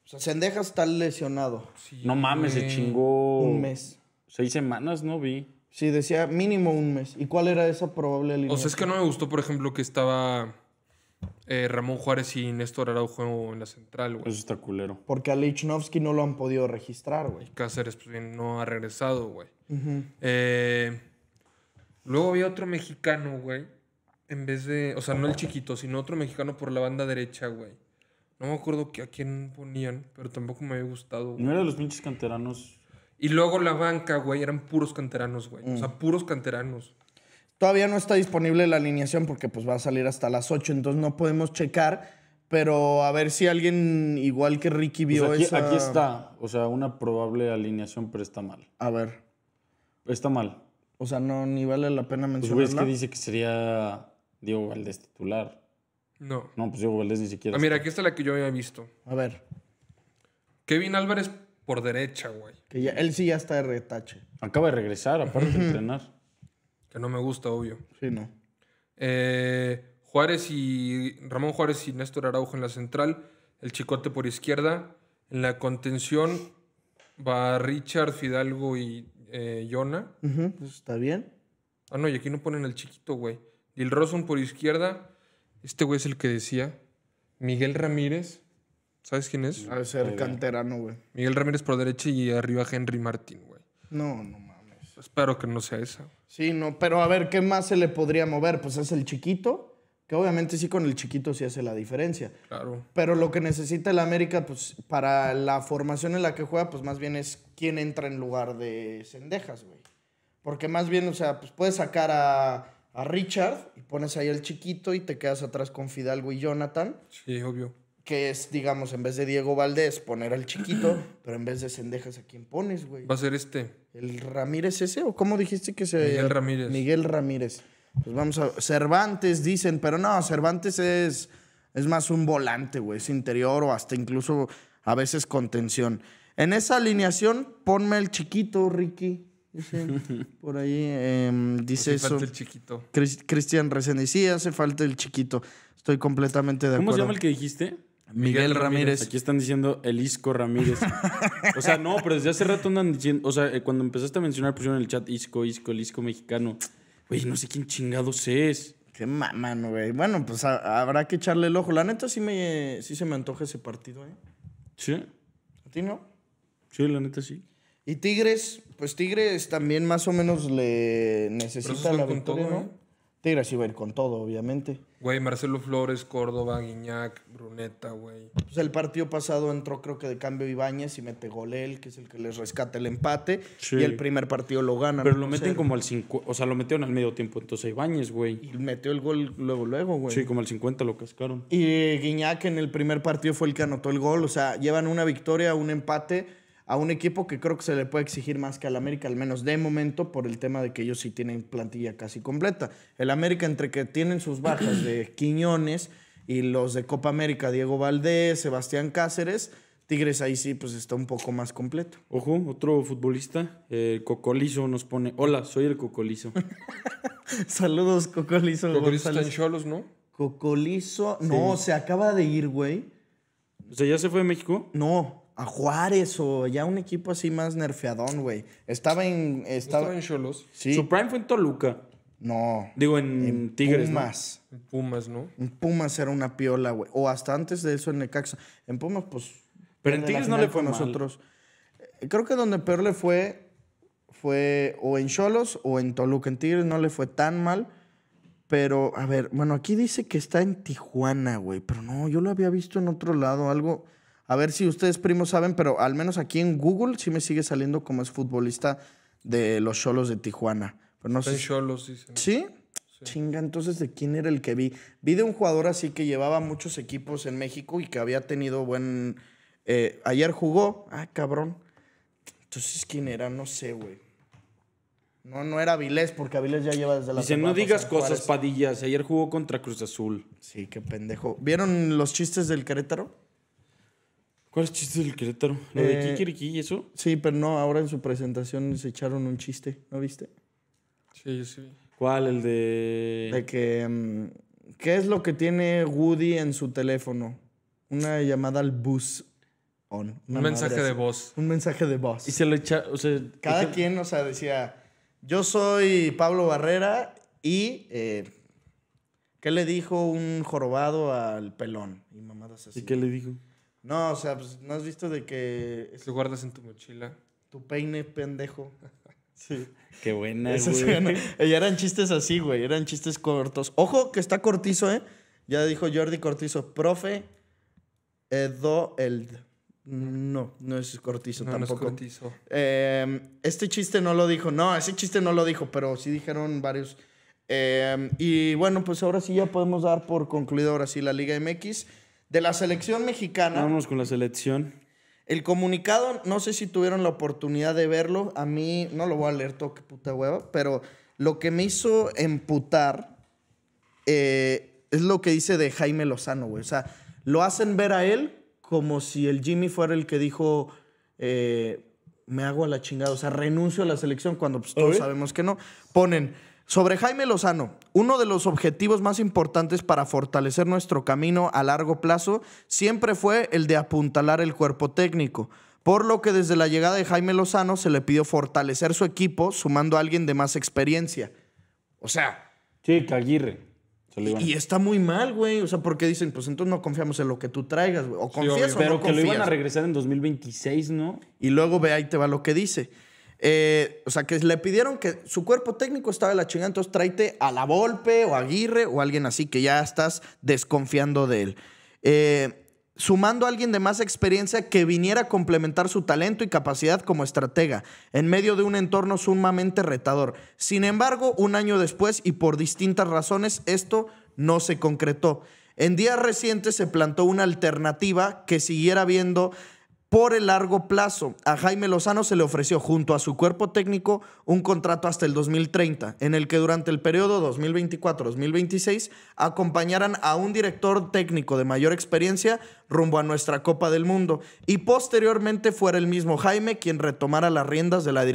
O sea, Sendeja está lesionado. no mames, se chingó. Un mes. Seis semanas, no vi. Sí, decía mínimo un mes. ¿Y cuál era esa probable O sea, es que no me gustó, por ejemplo, que estaba eh, Ramón Juárez y Néstor Araujo en la central, güey. Eso está culero. Porque a Lichnowsky no lo han podido registrar, güey. Y Cáceres, pues bien, no ha regresado, güey. Eh, luego había otro mexicano, güey. En vez de. O sea, no el chiquito, sino otro mexicano por la banda derecha, güey. No me acuerdo a quién ponían, pero tampoco me había gustado. No era los pinches canteranos. Y luego la banca, güey, eran puros canteranos, güey. O sea, mm. puros canteranos. Todavía no está disponible la alineación porque pues va a salir hasta las 8, entonces no podemos checar. Pero a ver si alguien igual que Ricky vio pues aquí, está, o sea, una probable alineación, pero está mal. A ver. Está mal. O sea, no, ni vale la pena pues, mencionarla. güey, que dice que sería Diego Valdés titular. No. No, pues yo ni siquiera. Ah, mira, aquí está la que yo había visto. A ver. Kevin Álvarez por derecha, güey. Que ya, él sí ya está de retache. Acaba de regresar, aparte de entrenar. Que no me gusta, obvio. Sí, no. Eh, Juárez y. Ramón Juárez y Néstor Araujo en la central. El Chicote por izquierda. En la contención va Richard Fidalgo y eh, Yona. Pues está bien. Ah, no, y aquí no ponen el chiquito, güey. Dilroson por izquierda. Este güey es el que decía. Miguel Ramírez. ¿Sabes quién es? A ser canterano, güey. Miguel Ramírez por derecha y arriba Henry Martín, güey. No, no mames. Espero que no sea esa. Sí, no, pero a ver, ¿qué más se le podría mover? Pues es el chiquito, que obviamente sí con el chiquito sí hace la diferencia. Claro. Pero lo que necesita el América, pues para la formación en la que juega, pues más bien es quién entra en lugar de Cendejas, güey. Porque más bien, o sea, pues puede sacar a a Richard y pones ahí al chiquito y te quedas atrás con Fidalgo y Jonathan. Sí, obvio. Que es, digamos, en vez de Diego Valdés, poner al chiquito, pero en vez de Sendejas, ¿a quién pones, güey? Va a ser este. ¿El Ramírez ese? ¿O cómo dijiste que se.? Miguel Ramírez. Miguel Ramírez. Pues vamos a. Cervantes dicen, pero no, Cervantes es. Es más un volante, güey. Es interior o hasta incluso a veces contención. En esa alineación, ponme el chiquito, Ricky. por ahí em, dice hace eso. Falta el chiquito. Cristian Resende. sí, hace falta el chiquito. Estoy completamente de acuerdo. ¿Cómo se llama el que dijiste? Miguel, Ramírez. Aquí están diciendo el Ramírez. o sea, no, pero desde hace rato andan diciendo. O sea, eh, cuando empezaste a mencionar, pusieron en el chat Isco, Isco, el mexicano. Güey, no sé quién chingados es. Qué mamano, güey. Bueno, pues habrá que echarle el ojo. La neta sí, me, sí se me antoja ese partido, ¿eh? Sí. ¿A ti no? Sí, la neta sí. Y Tigres, pues Tigres también más o menos le necesita la victoria, todo, ¿no? ¿eh? Tigres iba a ir con todo, obviamente. Güey, Marcelo Flores, Córdoba, Guiñac, Bruneta, güey. Pues el partido pasado entró, creo que de cambio Ibáñez y mete gol él, que es el que les rescata el empate. Y el primer partido lo ganan. Pero lo meten como al 50, o sea, lo metieron al medio tiempo, entonces Ibáñez, güey. Y metió el gol luego, luego, güey. Sí, como al 50 lo cascaron. Y Guiñac en el primer partido fue el que anotó el gol. O sea, llevan una victoria, un empate a un equipo que creo que se le puede exigir más que al América, al menos de momento, por el tema de que ellos sí tienen plantilla casi completa. El América, entre que tienen sus bajas de Quiñones y los de Copa América, Diego Valdés, Sebastián Cáceres, Tigres ahí sí pues está un poco más completo. Ojo, otro futbolista, Cocolizo nos pone, hola, soy el Cocolizo. Saludos, Cocolizo. Cocolizo está en ¿no? Cocolizo, no, se acaba de ir, güey. O sea, ¿ya se fue a México? No, a Juárez o ya un equipo así más nerfeadón, güey. Estaba en. Estaba, en Cholos. Sí. Su prime fue en Toluca. No. Digo, en, Tigres. Pumas. En Pumas, ¿no? En Pumas era una piola, güey. O hasta antes de eso en Necaxa. En Pumas, pues. Pero en Tigres no le fue nosotros. Eh, creo que donde peor le fue fue o en Cholos o en Toluca. En Tigres no le fue tan mal. Pero, a ver, bueno, aquí dice que está en Tijuana, güey. Pero no, yo lo había visto en otro lado, algo. A ver si ustedes, primos, saben, pero al menos aquí en Google sí me sigue saliendo como es futbolista de los Cholos de Tijuana. Pero no Cholos, ¿Sí? ¿Sí? Chinga, entonces, ¿de quién era el que vi? Vi de un jugador así que llevaba muchos equipos en México y que había tenido buen. Eh, ayer jugó. Ah, cabrón. Entonces, ¿quién era? No sé, güey. No, no era Avilés, porque Avilés ya lleva desde la Dice, no digas cosas, Padillas. Ayer jugó contra Cruz Azul. Sí, qué pendejo. ¿Vieron los chistes del Querétaro? ¿Cuál es el chiste del Querétaro? ¿Lo de eh, Kikiriki y eso? Sí, pero no, ahora en su presentación se echaron un chiste, ¿no viste? Sí, sí. ¿Cuál? El de. De que. Mm, ¿Qué es lo que tiene Woody en su teléfono? Una llamada al bus. un mensaje de voz. Un mensaje de voz. Y se lo echa. O sea, Cada quien, o sea, decía. Yo soy Pablo Barrera y. Eh, ¿Qué le dijo un jorobado al pelón? Y mamadas así. ¿Y qué le dijo? No, o sea, pues, ¿no has visto de que... Lo guardas en tu mochila. Tu peine, pendejo. Sí. Qué buena, Eso Y eh, eran chistes así, güey. Eran chistes cortos. Ojo, que está cortizo, ¿eh? Ya dijo Jordi Cortizo. Profe Edo Eld. No, no es cortizo tampoco. No es cortizo. Em, este chiste no lo dijo. No, ese chiste no lo dijo, pero sí dijeron varios. Em, y bueno, pues ahora sí ya podemos dar por concluido ahora sí la Liga MX de la selección mexicana. Vámonos con la selección. El comunicado, no sé si tuvieron la oportunidad de verlo. A mí, no lo voy a leer todo, puta hueva. Pero lo que me hizo emputar eh, es lo que dice de Jaime Lozano, güey. O sea, lo hacen ver a él como si el Jimmy fuera el que dijo. Eh, me hago a la chingada, o sea, renuncio a la selección cuando pues, todos sabemos que no. Ponen, sobre Jaime Lozano, uno de los objetivos más importantes para fortalecer nuestro camino a largo plazo siempre fue el de apuntalar el cuerpo técnico, por lo que desde la llegada de Jaime Lozano se le pidió fortalecer su equipo sumando a alguien de más experiencia. O sea... Sí, Aguirre. Y, está muy mal, güey. O sea, porque dicen, pues entonces no confiamos en lo que tú traigas, güey. O confías Pero que lo iban a regresar en 2026, ¿no? Y luego ve, ahí te va lo que dice. Eh, o sea, que le pidieron que su cuerpo técnico estaba de la chingada, entonces tráete a la Volpe o a Aguirre o alguien así, que ya estás desconfiando de él. Eh, sumando a alguien de más experiencia que viniera a complementar su talento y capacidad como estratega, en medio de un entorno sumamente retador. Sin embargo, un año después y por distintas razones, esto no se concretó. En días recientes se plantó una alternativa que siguiera viendo por el largo plazo. A Jaime Lozano se le ofreció junto a su cuerpo técnico un contrato hasta el 2030, en el que durante el periodo 2024-2026 acompañaran a un director técnico de mayor experiencia rumbo a nuestra Copa del Mundo y posteriormente fuera el mismo Jaime quien retomara las riendas de la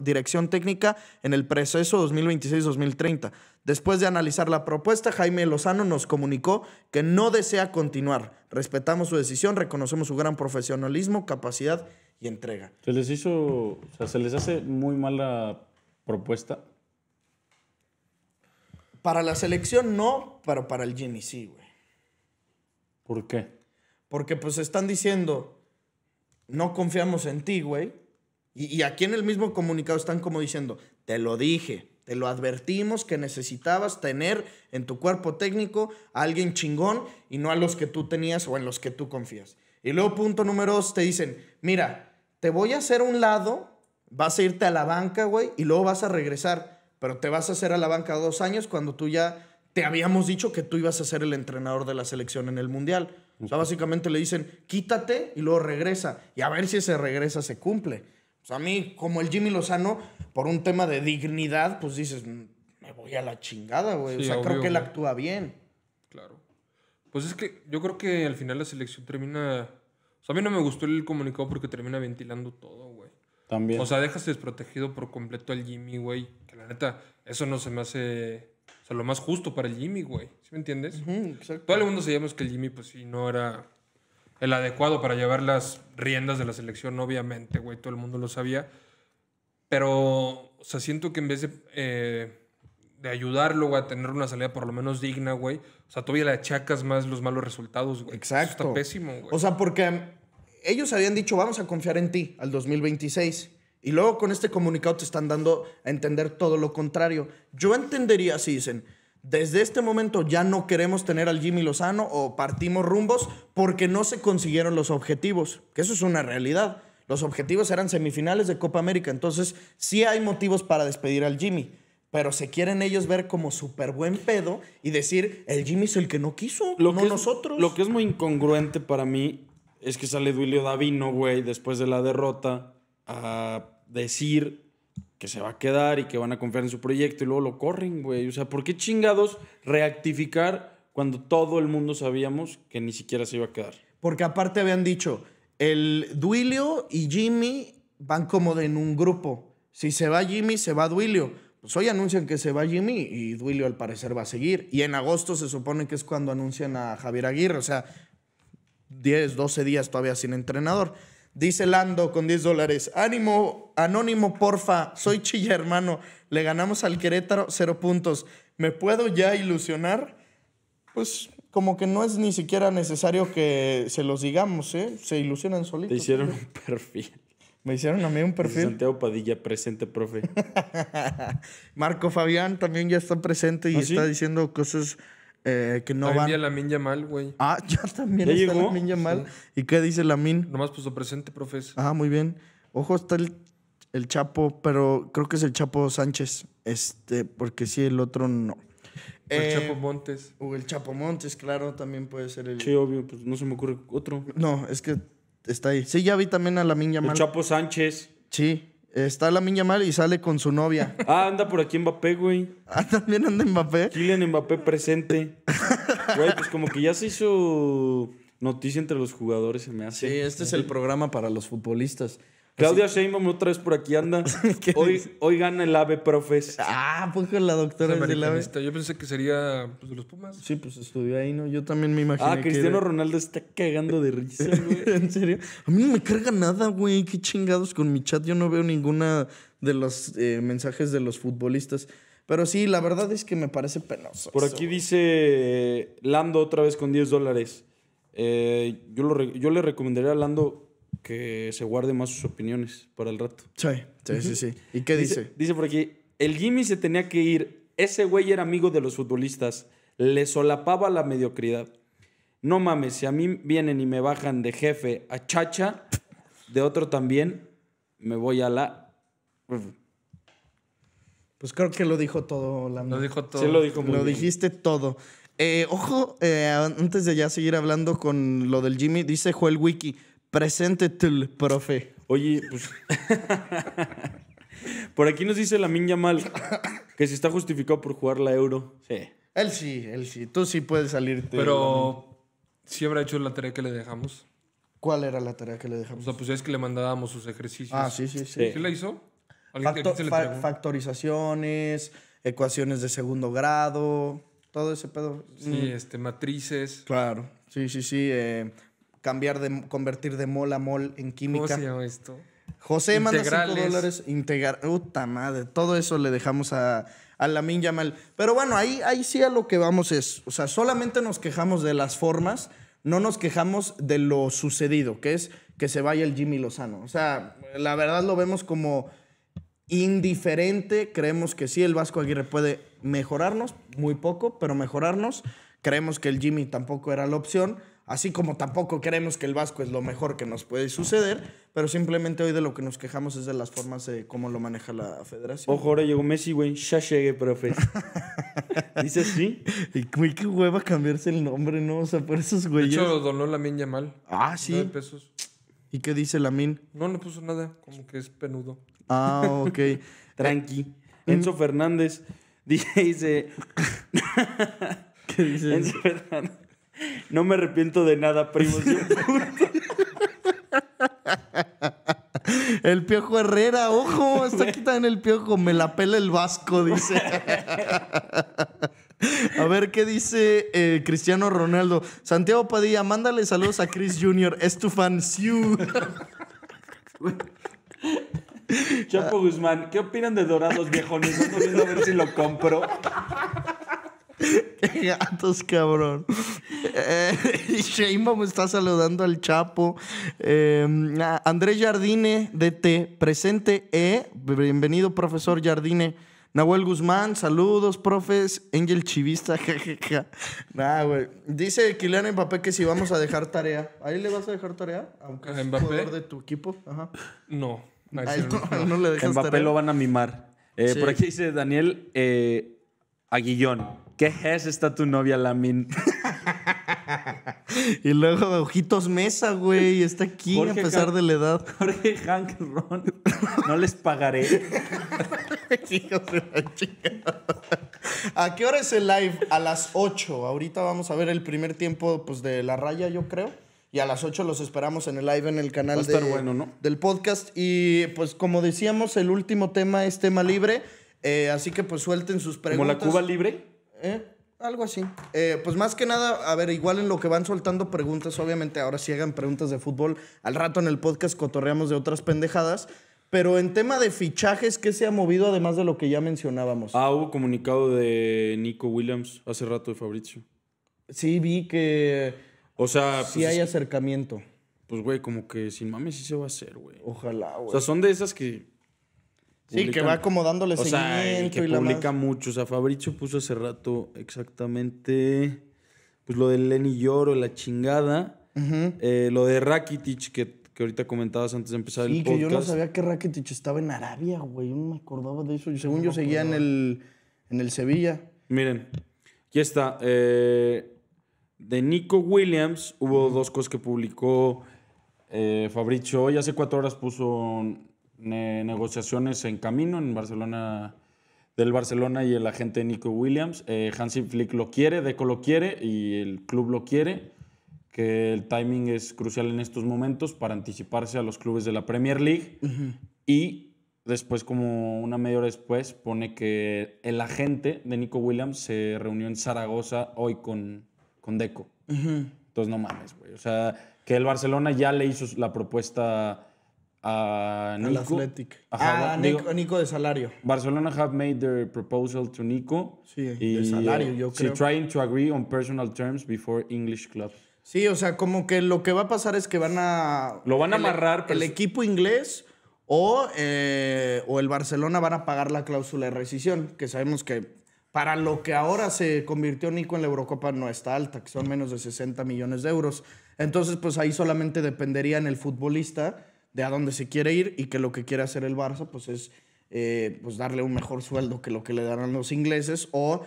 dirección técnica en el proceso 2026-2030. Después de analizar la propuesta, Jaime Lozano nos comunicó que no desea continuar. Respetamos su decisión, reconocemos su gran profesionalismo, capacidad y entrega. Se les hizo, o sea, se les hace muy mala propuesta. Para la selección no, pero para el Gini sí, güey. ¿Por qué? Porque pues están diciendo, no confiamos en ti, güey. Y, y aquí en el mismo comunicado están como diciendo, te lo dije, te lo advertimos que necesitabas tener en tu cuerpo técnico a alguien chingón y no a los que tú tenías o en los que tú confías. Y luego punto número dos, te dicen, mira, te voy a hacer un lado, vas a irte a la banca, güey, y luego vas a regresar, pero te vas a hacer a la banca dos años cuando tú ya te habíamos dicho que tú ibas a ser el entrenador de la selección en el Mundial. O sea, básicamente le dicen, quítate y luego regresa. Y a ver si ese regresa se cumple. O sea, a mí, como el Jimmy Lozano, por un tema de dignidad, pues dices, mm, me voy a la chingada, güey. o sea, creo que él actúa bien. Claro. Pues es que yo creo que al final la selección termina. O sea, a mí no me gustó el comunicado porque termina ventilando todo, güey. También. O sea, dejas desprotegido por completo al Jimmy, güey. Que la neta, eso no se me hace. O sea, lo más justo para el Jimmy, güey. ¿Sí me entiendes? exacto. Todo el mundo sabíamos que el Jimmy, pues sí, no era el adecuado para llevar las riendas de la selección, obviamente, güey, todo el mundo lo sabía. Pero, o sea, siento que en vez de, eh, ayudarlo, a tener una salida por lo menos digna, güey, o sea, todavía le achacas más los malos resultados, güey. Exacto. está pésimo, güey. O sea, porque um, ellos habían dicho, vamos a confiar en ti al 2026. Y luego con este comunicado te están dando a entender todo lo contrario. Yo entendería si dicen, desde este momento ya no queremos tener al Jimmy Lozano o partimos rumbos porque no se consiguieron los objetivos, que eso es una realidad. Los objetivos eran semifinales de Copa América, entonces sí hay motivos para despedir al Jimmy, pero se quieren ellos ver como súper buen pedo y decir, el Jimmy es el que no quiso, lo no nosotros. lo que es muy incongruente para mí es que sale Duilio Davino, güey, después de la derrota, a decir que se va a quedar y que van a confiar en su proyecto y luego lo corren, güey. O sea, ¿por qué chingados reactificar cuando todo el mundo sabíamos que ni siquiera se iba a quedar? Porque aparte habían dicho, el Duilio y Jimmy van como de en un grupo. Si se va Jimmy, se va Duilio. Pues hoy anuncian que se va Jimmy y Duilio al parecer va a seguir. Y en agosto se supone que es cuando anuncian a Javier Aguirre. O sea, 10, 12 días todavía sin entrenador. Dice Lando con 10 dólares. Ánimo, anónimo, porfa. Soy chilla, hermano. Le ganamos al Querétaro, cero puntos. ¿Me puedo ya ilusionar? Pues como que no es ni siquiera necesario que se los digamos, ¿eh? Se ilusionan solitos. Te hicieron un perfil. Me hicieron a mí un perfil. Santiago Padilla, presente, profe. Marco Fabián también ya está presente y ¿Ah, está diciendo cosas eh, que no va Vi a Yamal, güey. Ah, ya también está la Min Yamal. ¿Y qué dice la Min Nomás puso presente, profes. Ah, muy bien. Ojo, está el, el, Chapo, pero creo que es el Chapo Sánchez. Este, porque si el otro no. El eh, Chapo Montes. O el Chapo Montes, claro, también puede ser el. Sí, obvio, pues no se me ocurre otro. No, es que está ahí. Sí, ya vi también a la Lamin Yamal. El Chapo Sánchez. Sí, Está la miña mal y sale con su novia. Ah, anda por aquí Mbappé, güey. Ah, también anda Mbappé. Kylian Mbappé presente. güey, pues como que ya se hizo noticia entre los jugadores, se me hace. Sí, este es el programa para los futbolistas. Claudia Sheinbaum otra vez por aquí anda. Hoy, hoy gana el AVE, profes. Ah, pues con la doctora de del AVE. Yo pensé que sería pues, de los Pumas. Sí, pues estudió ahí, ¿no? Yo también me imagino Ah, Cristiano Ronaldo está cagando de risa, güey. ¿En serio? A mí no me carga nada, güey. Qué chingados con mi chat. Yo no veo ninguna de los eh, mensajes de los futbolistas. Pero sí, la verdad es que me parece penoso. Por aquí dice eh, Lando otra vez con 10 dólares. Eh, yo, yo le recomendaría a Lando que se guarde más sus opiniones para el rato. Sí, sí, sí, ¿Y qué dice? dice? por aquí, el Jimmy se tenía que ir. Ese güey era amigo de los futbolistas. Le solapaba la mediocridad. No mames, si a mí vienen y me bajan de jefe a chacha, de otro también, me voy a la... Pues creo que lo dijo todo, la Lo dijo todo. lo dijiste todo. Eh, ojo, eh, antes de ya seguir hablando con lo del Jimmy, dice Joel Wiki. Presente el profe. Oye, pues. por aquí nos dice la Minya Mal que si está justificado por jugar la Euro. Sí. Él sí, él sí. Tú sí puedes salirte. Pero. ¿Sí habrá hecho la tarea que le dejamos? ¿Cuál era la tarea que le dejamos? O sea, pues es que le mandábamos sus ejercicios. Ah, sí, sí, sí. ¿Y la hizo? factorizaciones, ecuaciones de segundo grado, todo ese pedo. Sí, este, matrices. Claro, sí, sí, sí. Eh, cambiar de convertir de mol a mol en química. esto? José manda 5 dólares. Integrar. Puta madre. Todo eso le dejamos a, la Lamin Yamal. Pero bueno, ahí, ahí sí a lo que vamos es. O sea, solamente nos quejamos de las formas, no nos quejamos de lo sucedido, que es que se vaya el Jimmy Lozano. O sea, la verdad lo vemos como indiferente. Creemos que sí, el Vasco Aguirre puede mejorarnos, muy poco, pero mejorarnos. Creemos que el Jimmy tampoco era la opción. Así como tampoco creemos que el Vasco es lo mejor que nos puede suceder, pero simplemente hoy de lo que nos quejamos es de las formas de cómo lo maneja la federación. Ojo, ahora llegó Messi, güey. Ya llegué, profe. Dice sí Y güey, qué hueva cambiarse el nombre, ¿no? O sea, por esos güeyes. De hecho, donó Lamin mal. Ah, sí. ¿Y qué dice Lamin? No no puso nada, como que es penudo. Ah, ok. Tranqui. Enzo Fernández dice. ¿Qué dice? Enzo Fernández. No me arrepiento de nada, primo. el piojo Herrera, ojo, está aquí el piojo. Me la pela el vasco, dice. A ver qué dice eh, Cristiano Ronaldo. Santiago Padilla, mándale saludos a Chris Jr. Es tu fan, Siu. Chapo Guzmán, ¿qué opinan de dorados viejones? Estoy a ver si lo compro. Qué gatos, cabrón. Eh, me está saludando al Chapo. Em, Andrés Jardine, DT, presente. Eh, bienvenido, profesor Jardine. Nahuel Guzmán, saludos, profes. Angel Chivista, jajaja. güey. Dice Kylian Mbappé que si vamos a dejar tarea. ¿Ahí le vas a dejar tarea? Aunque es jugador de tu equipo. No. no, le dejas Mbappé lo van a mimar. Eh, por aquí dice Daniel eh, Aguillón. ¿Qué es está tu novia, Lamin? y luego Ojitos Mesa, güey, está aquí a pesar de la edad. Jorge Hank Ron, no les pagaré. ¿A qué hora es el live? A las 8. Ahorita vamos a ver el primer tiempo pues, de la raya, yo creo. Y a las 8 los esperamos en el live en el canal del podcast. Y pues como decíamos, el último tema es tema libre. Eh, así que pues suelten sus preguntas. ¿Como la Cuba libre? ¿Eh? Algo así. Eh, pues más que nada, a ver, igual en lo que van soltando preguntas, obviamente ahora si hagan preguntas de fútbol. Al rato en el podcast cotorreamos de otras pendejadas. Pero en tema de fichajes, ¿qué se ha movido además de lo que ya mencionábamos? Ah, hubo comunicado de Nico Williams hace rato de Fabricio. Sí, vi que. O sea. Sí pues hay acercamiento. Pues, güey, como que sin mames sí se va a hacer, güey. Ojalá, güey. O sea, son de esas que Sí, que va acomodándole seguimiento y que y publica mucho. O sea, Fabricio puso hace rato exactamente pues lo de Lenny Lloro, la chingada. Eh, lo de Rakitic, que, ahorita comentabas antes de empezar el podcast. Sí, que yo no sabía que Rakitic estaba en Arabia, güey. Yo no me acordaba de eso. Según yo seguía en el, en el Sevilla. Miren, aquí está. Eh, de Nico Williams hubo dos cosas que publicó eh, Fabricio. Hoy hace cuatro horas puso negociaciones en camino en Barcelona del Barcelona y el agente Nico Williams. Eh, Hansi Flick lo quiere, Deco lo quiere y el club lo quiere. Que el timing es crucial en estos momentos para anticiparse a los clubes de la Premier League. Y después, como una media hora después, pone que el agente de Nico Williams se reunió en Zaragoza hoy con, con Deco. Entonces, no mames, güey. O sea, que el Barcelona ya le hizo la propuesta a Nico. Al ah, Nico, de salario. Barcelona have made their proposal to Nico. Sí, de salario, yo creo. Sí, trying to agree on personal terms before English club. Sí, o sea, como que lo que va a pasar es que van a... Lo van a amarrar. El equipo inglés o, eh, o el Barcelona van a pagar la cláusula de rescisión, que sabemos que para lo que ahora se convirtió Nico en la Eurocopa no está alta, que son menos de 60 millones de euros. Entonces, pues ahí solamente dependería en el futbolista de a dónde se quiere ir y que lo que quiere hacer el Barça pues es eh, pues darle un mejor sueldo que lo que le darán los ingleses o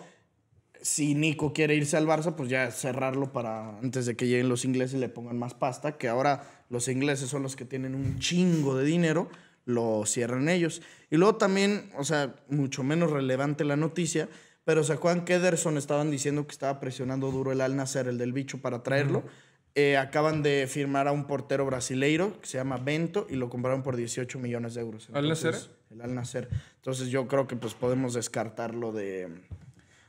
si Nico quiere irse al Barça pues ya cerrarlo para antes de que lleguen los ingleses y le pongan más pasta que ahora los ingleses son los que tienen un chingo de dinero lo cierran ellos y luego también o sea mucho menos relevante la noticia pero se acuerdan que estaban diciendo que estaba presionando duro el Al Nacer el del bicho para traerlo eh, acaban de firmar a un portero brasileiro que se llama Bento y lo compraron por 18 millones de euros. ¿Al Nacer? El Al Nacer. Entonces yo creo que pues podemos descartar lo de,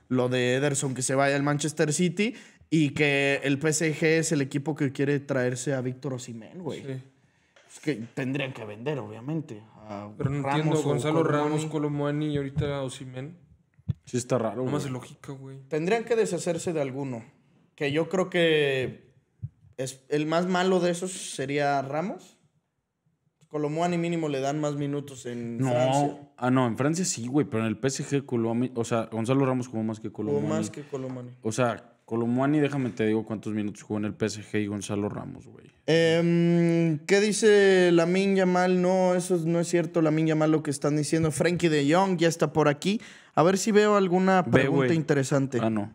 lo de Ederson que se vaya al Manchester City y que el PSG es el equipo que quiere traerse a Víctor Osimén, güey. Sí. Es que tendrían que vender, obviamente. Pero no entiendo, Gonzalo Ramos, Colomani y ahorita Osimén. Sí, está raro. No más lógica, güey. Tendrían que deshacerse de alguno. Que yo creo que el más malo de esos sería Ramos. Colomuani mínimo le dan más minutos en no. Francia. Ah, no, en Francia sí, güey, pero en el PSG Colomani, o sea, Gonzalo Ramos jugó más que Colomani. O más que Colomani. O sea, Colomani, déjame te digo cuántos minutos jugó en el PSG y Gonzalo Ramos, güey. Em, ¿Qué dice la Lamin mal? No, eso no es cierto, la Lamin mal lo que están diciendo. Frankie de Jong ya está por aquí. A ver si veo alguna pregunta interesante. Ah, no,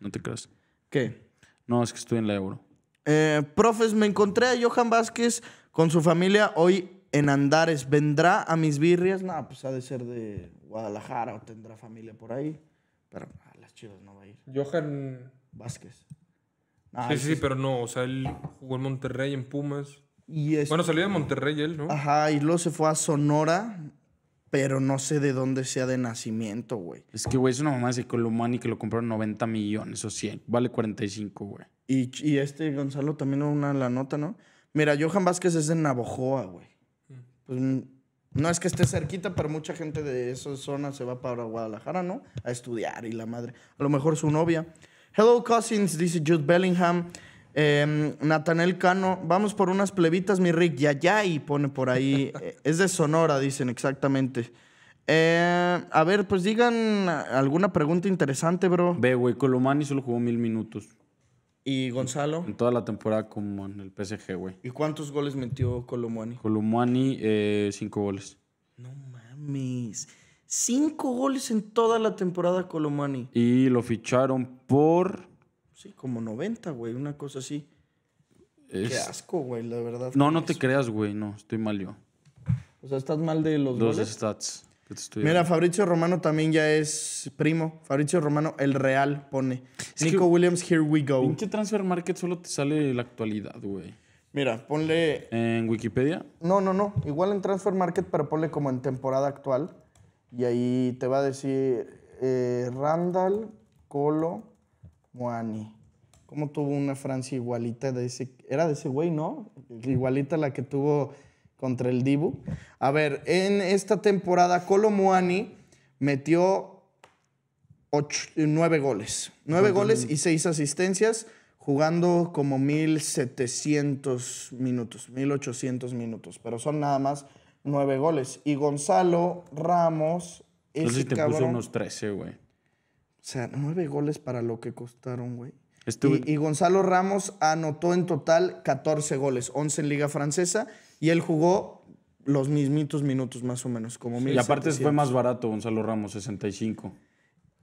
no te creas. ¿Qué? No, es que estoy en la Euro. Eh, profes, me encontré a Johan Vázquez con su familia hoy en Andares. ¿Vendrá a mis birrias? No, pues ha de ser de Guadalajara o tendrá familia por ahí. Pero a ah, las chivas no va a ir. Johan Vázquez. Ah, sí, sí, sí, pero no. O sea, él jugó en Monterrey, en Pumas. Bueno, salió de Monterrey él, ¿no? Ajá, y luego se fue a Sonora, pero no sé de dónde sea de nacimiento, güey. Es que, güey, es una mamá de Colomani que lo compraron 90 millones o 100. Vale 45, güey. Y, este Gonzalo también una la nota, ¿no? Mira, Johan Vázquez es de Navojoa, güey. Mm. Pues, mm, no es que esté cerquita, pero mucha gente de esa zona se va para Guadalajara, ¿no? A estudiar y la madre. A lo mejor su novia. Hello, cousins, dice Jude Bellingham. Eh, Cano, vamos por unas plebitas, mi Rick. y pone por ahí. Eh, es de Sonora, dicen exactamente. Eh, a ver, pues digan alguna pregunta interesante, bro. Ve, güey, Colomani solo jugó mil minutos. ¿Y Gonzalo? En toda la temporada como en el PSG, güey. ¿Y cuántos goles metió Colomuani? Colomuani, eh, cinco goles. No mames. Cinco goles en toda la temporada Colomuani. Y lo ficharon por... Sí, como 90, güey, una cosa así. Qué asco, güey, la verdad. No, no te creas, güey, no, estoy mal yo. O sea, estás mal de los, Dos goles. Los stats. Mira, Fabricio Romano también ya es primo. Fabricio Romano, el real, pone. Nico Williams, here we go. ¿En qué Transfer Market solo te sale la actualidad, güey. Mira, ponle. ¿En Wikipedia? No, no, no. Igual en Transfer Market, pero ponle como en temporada actual. Y ahí te va a decir eh, Randall Colo Moani. ¿Cómo tuvo una Francia igualita de ese? Era de ese güey, ¿no? Igualita la que tuvo contra el Dibu. A ver, en esta temporada Colomuani metió nueve goles. Nueve goles y seis asistencias jugando como 1.700 minutos, 1.800 minutos, pero son nada más nueve goles. Y Gonzalo Ramos... Entonces te puso unos 13, güey. O sea, nueve goles para lo que costaron, güey. Y, y, Gonzalo Ramos anotó en total 14 goles, 11 en Liga Francesa y él jugó los mismitos minutos más o menos, como sí, Y aparte fue más barato Gonzalo Ramos, 65.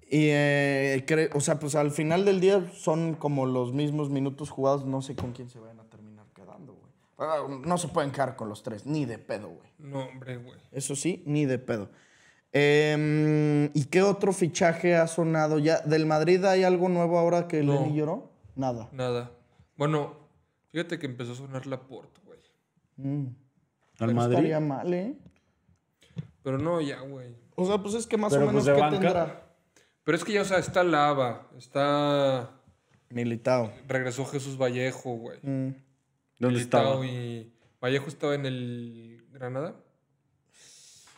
Y, eh, o sea, pues al final del día son como los mismos minutos jugados. No sé con quién se vayan a terminar quedando, güey. Ah, no se pueden quedar con los tres, ni de pedo, güey. No, hombre, güey. Eso sí, ni de pedo. Em, ¿Y qué otro fichaje ha sonado ya? ¿Del Madrid hay algo nuevo ahora que no, lloró? Nada. Nada. Bueno, fíjate que empezó a sonar la puerta. Mm. Al Madrid. Estaría mal, ¿eh? Pero no, ya, güey. O sea, pues es que más o pues menos tendrá. Pero es que ya, o sea, está Lava, está. militado Regresó Jesús Vallejo, güey. Mm. ¿Dónde y. Vallejo estaba en el Granada.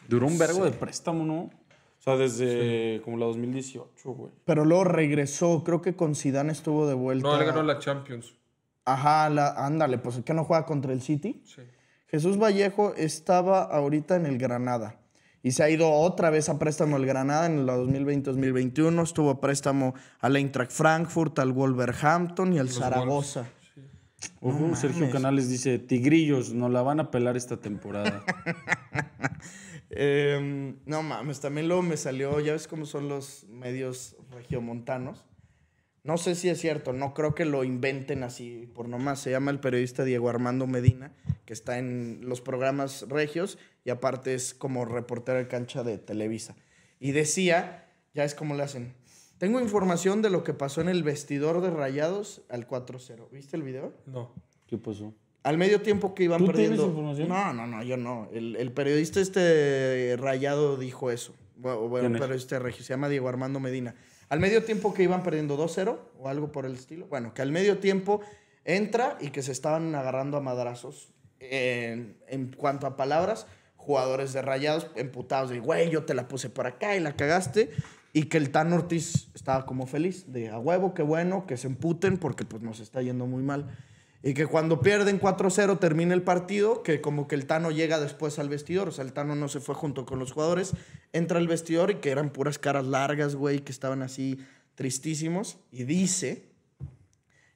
Duró un vergo de préstamo, ¿no? O sea, desde como la 2018, güey. Pero luego regresó, creo que con Zidane estuvo de vuelta. No, le ganó la Champions. Ajá, ándale, pues el que no juega contra el City. Jesús Vallejo estaba ahorita en el Granada y se ha ido otra vez a préstamo al Granada en la 2020-2021. Estuvo a préstamo al Eintracht Frankfurt, al Wolverhampton y al Zaragoza. Sergio Canales dice: Tigrillos, no la van a pelar esta temporada. Em, no mames, también luego me salió, ya ves cómo son los medios regiomontanos no sé si es cierto, no creo que lo inventen así por nomás. Se llama el periodista Diego Armando Medina, que está en los programas regios y aparte es como reportero de cancha de Televisa. Y decía, ya es como le hacen. Tengo información de lo que pasó en el vestidor de Rayados al 4-0. ¿Viste el video? No. ¿Qué pasó? Al medio tiempo que iban perdiendo. ¿Tienes información? No, no, no, yo no. El, periodista este rayado dijo eso. Bueno, periodista regio se llama Diego Armando Medina. Al medio tiempo que iban perdiendo 2-0 o algo por el estilo. Bueno, que al medio tiempo entra y que se estaban agarrando a madrazos. En, cuanto a palabras, jugadores de rayados emputados de, güey, yo te la puse por acá y la cagaste. Y que el Tan Ortiz estaba como feliz, de a huevo, qué bueno, que se emputen porque pues nos está yendo muy mal. Y que cuando pierden 4-0 termina el partido, que como que el Tano llega después al vestidor, o sea, el Tano no se fue junto con los jugadores, entra al vestidor y que eran puras caras largas, güey, que estaban así tristísimos, y dice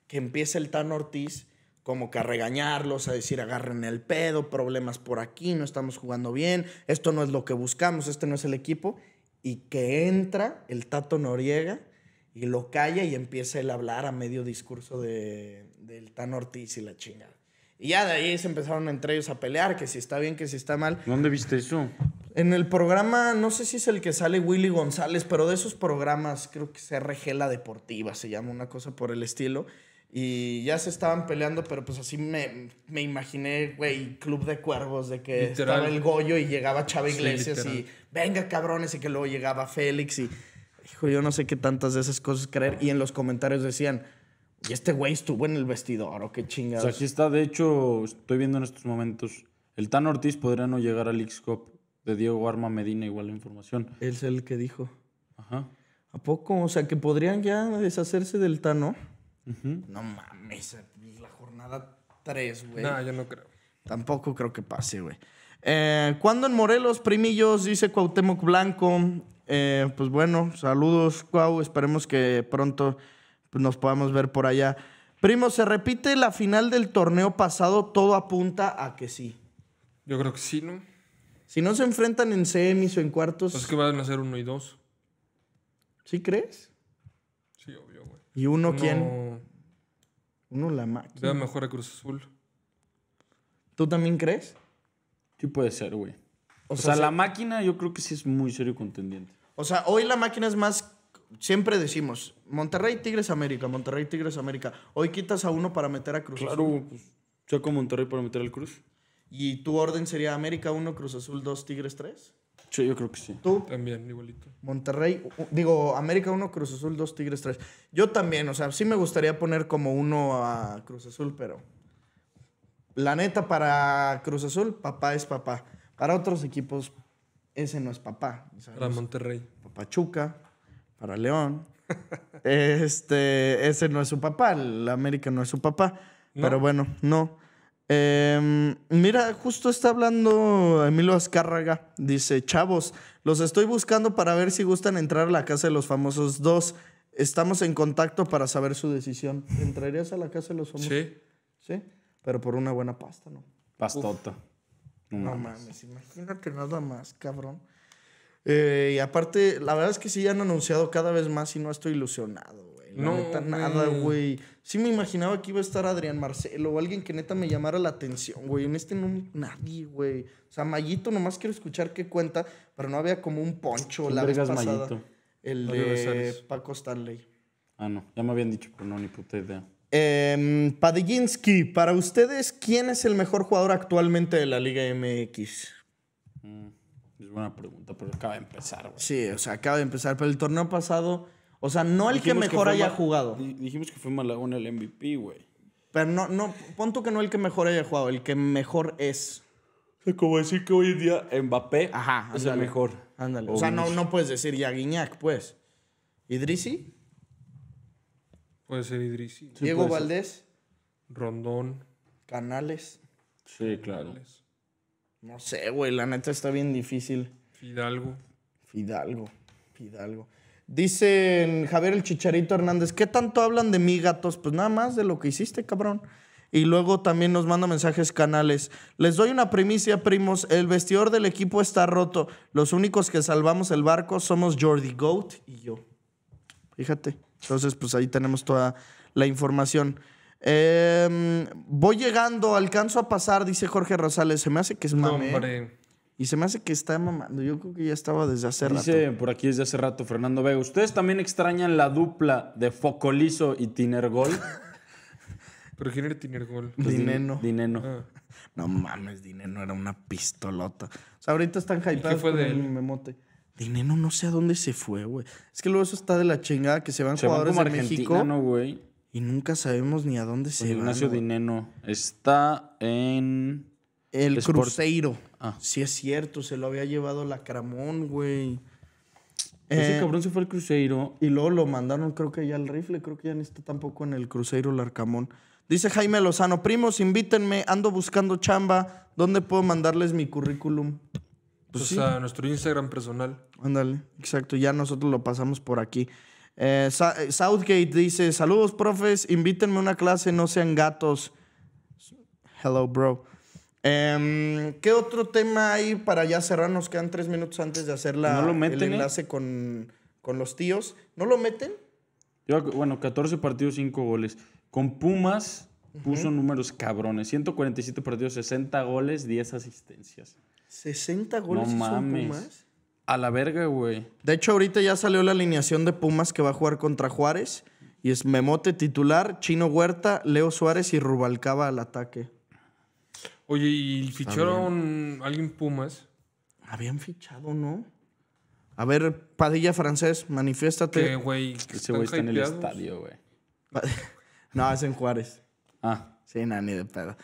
que empieza el Tano Ortiz como que a regañarlos, a decir agarren el pedo, problemas por aquí, no estamos jugando bien, esto no es lo que buscamos, este no es el equipo, y que entra el Tato Noriega y lo calla y empieza él a hablar a medio discurso de, del Tan Ortiz y la chingada. Y ya de ahí se empezaron entre ellos a pelear, que si está bien, que si está mal. ¿Dónde viste eso? En el programa, no sé si es el que sale Willy González, pero de esos programas, creo que se regela La Deportiva, se llama una cosa por el estilo. Y ya se estaban peleando, pero pues así me, me imaginé, güey, Club de Cuervos, de que estaba el Goyo y llegaba Chava Iglesias y venga cabrones y que luego llegaba Félix y hijo, yo no sé qué tantas de esas cosas creer. Y en los comentarios decían, y este güey estuvo en el vestidor, o qué chingados. O sea, aquí está, de hecho, estoy viendo en estos momentos, el Tano Ortiz podría no llegar al X-Cop de Diego Arma Medina, igual la información. Es el que dijo. Ajá. ¿A poco? O sea, que podrían ya deshacerse del Tano. No mames, la jornada 3, güey. No, yo no creo. Tampoco creo que pase, güey. Eh, ¿Cuándo en Morelos, primillos, dice Cuauhtémoc Blanco? Eh, pues bueno, saludos, Cuau. Esperemos que pronto pues, nos podamos ver por allá. Primo, ¿se repite la final del torneo pasado? Todo apunta a que sí. Yo creo que sí, ¿no? Si no se enfrentan en semis o en cuartos. Pues es que van a ser uno y dos. ¿Sí crees? Sí, obvio, güey. ¿Y uno, quién? Uno la máquina. mejor a Cruz Azul. ¿Tú también crees? Sí puede ser, güey. O, sea, la máquina yo creo que sí es muy serio contendiente. O sea, hoy la máquina es más. Siempre decimos, Monterrey Tigres América, Monterrey Tigres América. Hoy quitas a uno para meter a Cruz claro, Azul. Claro, pues saco Monterrey para meter al Cruz. ¿Y tu orden sería América 1, Cruz Azul 2, Tigres 3? Sí, yo creo que sí. ¿Tú? También, igualito. Monterrey, digo, América 1, Cruz Azul 2, Tigres 3. Yo también, o sea, sí me gustaría poner como uno a Cruz Azul, pero. La neta, para Cruz Azul, papá es papá. Para otros equipos, ese no es papá. Para Monterrey. Papachuca, para León. este, ese no es su papá, La América no es su papá. Pero bueno, no. Em, mira, justo está hablando Emilio Azcárraga. Dice, chavos, los estoy buscando para ver si gustan entrar a la casa de los famosos dos. Estamos en contacto para saber su decisión. ¿Entrarías a la casa de los famosos? Sí. Sí, pero por una buena pasta, ¿no? Pastota. No, mames. imagínate nada más, cabrón. Eh, y aparte, la verdad es que sí han anunciado cada vez más y no estoy ilusionado, güey. no, neta, nada, güey. Sí me imaginaba que iba a estar Adrián Marcelo o alguien que neta me llamara la atención, güey. En este no, nadie, güey. O sea, Mayito nomás quiero escuchar qué cuenta, pero no había como un poncho la vez pasada. El de Paco Stanley. Ah, no, ya me habían dicho, pero no, ni puta idea. Eh, para ustedes, ¿quién es el mejor jugador actualmente de la Liga MX? Mm, es buena pregunta, pero acaba de empezar, güey. Sí, o sea, acaba de empezar. Pero el torneo pasado, o sea, no el que mejor haya jugado. Dijimos que fue Malagón el MVP, güey. Pero no, no, que no el que mejor haya jugado, el que mejor es. Se como decir que hoy en día Mbappé Ajá, es el mejor. Ándale. O sea, no, no puedes decir ya Guiñac, pues. ¿Idrisi? Puede ser Idris Diego Valdés. Rondón. Canales. Sí, Canales. No sé, güey, la neta está bien difícil. Fidalgo. Fidalgo. Fidalgo. Dicen Javier el Chicharito Hernández, ¿qué tanto hablan de mí, gatos? Pues nada más de lo que hiciste, cabrón. Y luego también nos manda mensajes canales. Les doy una primicia, primos. El vestidor del equipo está roto. Los únicos que salvamos el barco somos Jordi Goat y yo. Fíjate. Entonces, pues ahí tenemos toda la información. Em, voy llegando, alcanzo a pasar, dice Jorge Rosales. Se me hace que es mame. ¿eh? y se me hace que está mamando. Yo creo que ya estaba desde hace rato. Dice por aquí desde hace rato Fernando Vega. ¿Ustedes también extrañan la dupla de Focolizo y Tinergol? ¿Pero quién era Tinergol? Gol pues, dineno. Dineno. Ah. No mames, Dineno era una pistolota. O sea, ahorita están hypeados fue con el memote. Dineno no sé a dónde se fue, güey. Es que luego eso está de la chingada que se van jugadores de México. Y nunca sabemos ni a dónde se fue pues Ignacio Dineno está en el Cruzeiro. Ah. Sí es cierto, se lo había llevado la güey. Ese eh, cabrón se fue al Cruzeiro. Y luego lo mandaron, creo que ya al rifle, creo que ya no está tampoco en el Cruzeiro Larcamón. Dice Jaime Lozano, primos, invítenme, ando buscando chamba, ¿dónde puedo mandarles mi currículum? Pues pues nuestro Instagram personal. Ándale, exacto, ya nosotros lo pasamos por aquí. Eh, eh, Southgate dice, saludos profes, invítenme a una clase, no sean gatos. Hello, bro. Em, ¿Qué otro tema hay para ya cerrar? Nos quedan tres minutos antes de hacer la, el ¿eh? enlace con, los tíos. ¿No lo meten? bueno, 14 partidos, 5 goles. Con Pumas puso números cabrones. 147 partidos, 60 goles, 10 asistencias. ¿60 goles y Pumas? A la verga, güey. De hecho, ahorita ya salió la alineación de Pumas que va a jugar contra Juárez. Y es Memote titular, Chino Huerta, Leo Suárez y Rubalcaba al ataque. Oye, ¿y ficharon alguien Pumas? Habían fichado, ¿no? A ver, Padilla francés, manifiéstate. ¿Qué, güey? Ese güey está en el estadio, güey. no, es en Juárez. Ah. Sí, nada, ni de pedo.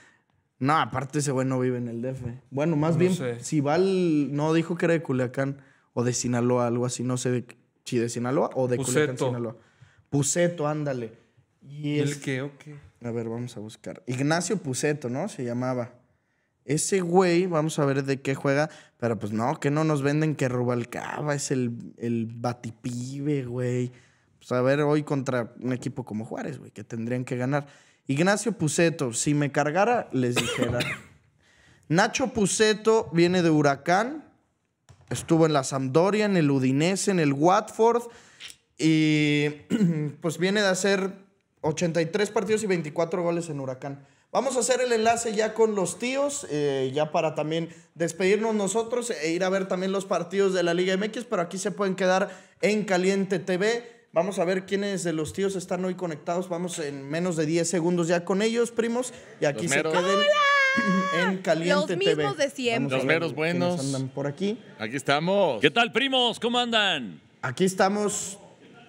No, aparte ese güey no vive en el DF. Bueno, más bien, si va al... No, dijo que era de Culiacán o de Sinaloa, algo así. No sé si de Sinaloa o de Culiacán, Sinaloa. Puseto, ándale. ¿Y el qué o qué? A ver, vamos a buscar. Ignacio Puseto, ¿no? Se llamaba. Ese güey, vamos a ver de qué juega. Pero pues no, que no nos venden que Rubalcaba es el, el batipibe, güey. Pues a ver, hoy contra un equipo como Juárez, güey, que tendrían que ganar. Ignacio Puceto, si me cargara, les dijera. Nacho Puceto viene de Huracán, estuvo en la Sampdoria, en el Udinese, en el Watford, y pues viene de hacer 83 partidos y 24 goles en Huracán. Vamos a hacer el enlace ya con los tíos, eh, ya para también despedirnos nosotros e ir a ver también los partidos de la Liga MX, pero aquí se pueden quedar en Caliente TV. Vamos a ver quiénes de los tíos están hoy conectados. Vamos en menos de 10 segundos ya con ellos, primos. Y aquí se queden en Caliente Los mismos de siempre. Los meros buenos. andan por aquí. Aquí estamos. ¿Qué tal, primos? ¿Cómo andan? Aquí estamos.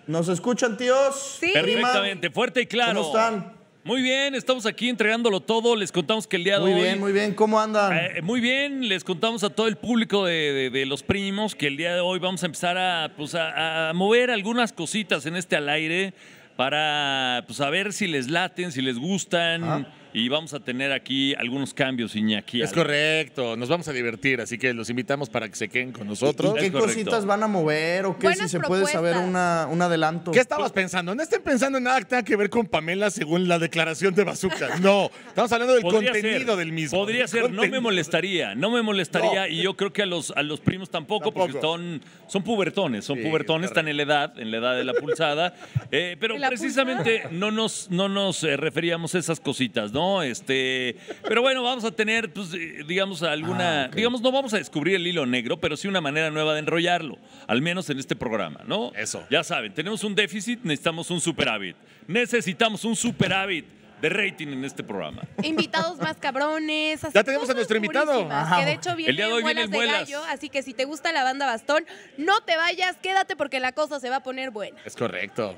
¿Nos escuchan, tíos? Sí. Perfectamente, fuerte y claro. ¿Cómo están? Muy bien, estamos aquí entregándolo todo. Les contamos que el día de hoy. Muy bien, muy bien. ¿Cómo andan? Eh, muy bien, les contamos a todo el público de, los primos que el día de hoy vamos a empezar pues, a, mover algunas cositas en este al aire para pues, a ver si les laten, si les gustan y vamos a tener aquí algunos cambios, Iñaki. Es correcto, nos vamos a divertir, así que los invitamos para que se queden con nosotros. qué cositas van a mover o qué? si se puede saber una, un adelanto. ¿Qué estabas pensando? No estén pensando en nada que tenga que ver con Pamela según la declaración de Bazooka. No, estamos hablando del contenido del mismo. Podría ser, no me molestaría, no me molestaría y yo creo que a los, a los primos tampoco, porque son, son pubertones, son pubertones, están en la edad, en la edad de la pulsada. Eh, pero precisamente no nos, no nos eh, referíamos a esas cositas, ¿no? Este, pero bueno, vamos a tener, pues, eh, digamos, alguna, ah, digamos, no vamos a descubrir el hilo negro, pero sí una manera nueva de enrollarlo, al menos en este programa, ¿no? Eso. Ya saben, tenemos un déficit, necesitamos un superávit. Necesitamos un superávit de rating en este programa. Invitados más cabrones. ya tenemos a nuestro invitado. Que de hecho viene el día de gallo, así que si te gusta la banda Bastón, no te vayas, quédate porque la cosa se va a poner buena. Es correcto.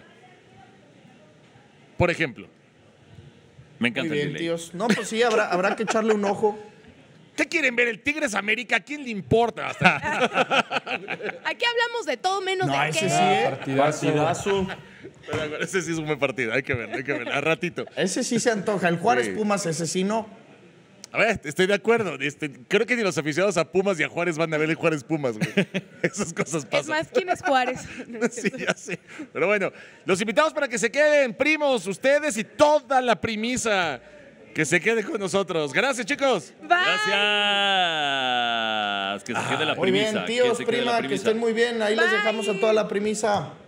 Por ejemplo, me encanta tíos. No, pues sí, habrá, que echarle un ojo. ¿Qué quieren ver? ¿El Tigres América? ¿A quién le importa? Aquí hablamos de todo menos no, de ese Sí, ¿eh? Partidazo. ese sí es un buen partido, hay que ver, hay que ver. A ratito. Ese sí se antoja. El Juárez Pumas, ese a ver, estoy de acuerdo. Este, creo que ni los aficionados a Pumas y a Juárez van a ver el Juárez Pumas, güey. Esas cosas pasan. Es más, ¿quién es Juárez? sí, ya sé. Pero bueno, los invitamos para que se queden, primos, ustedes y toda la primisa que se quede con nosotros. Gracias, chicos. Gracias. Que se quede la primisa. Ah, muy bien, tíos, prima, que estén muy bien. Ahí les dejamos a toda la primisa.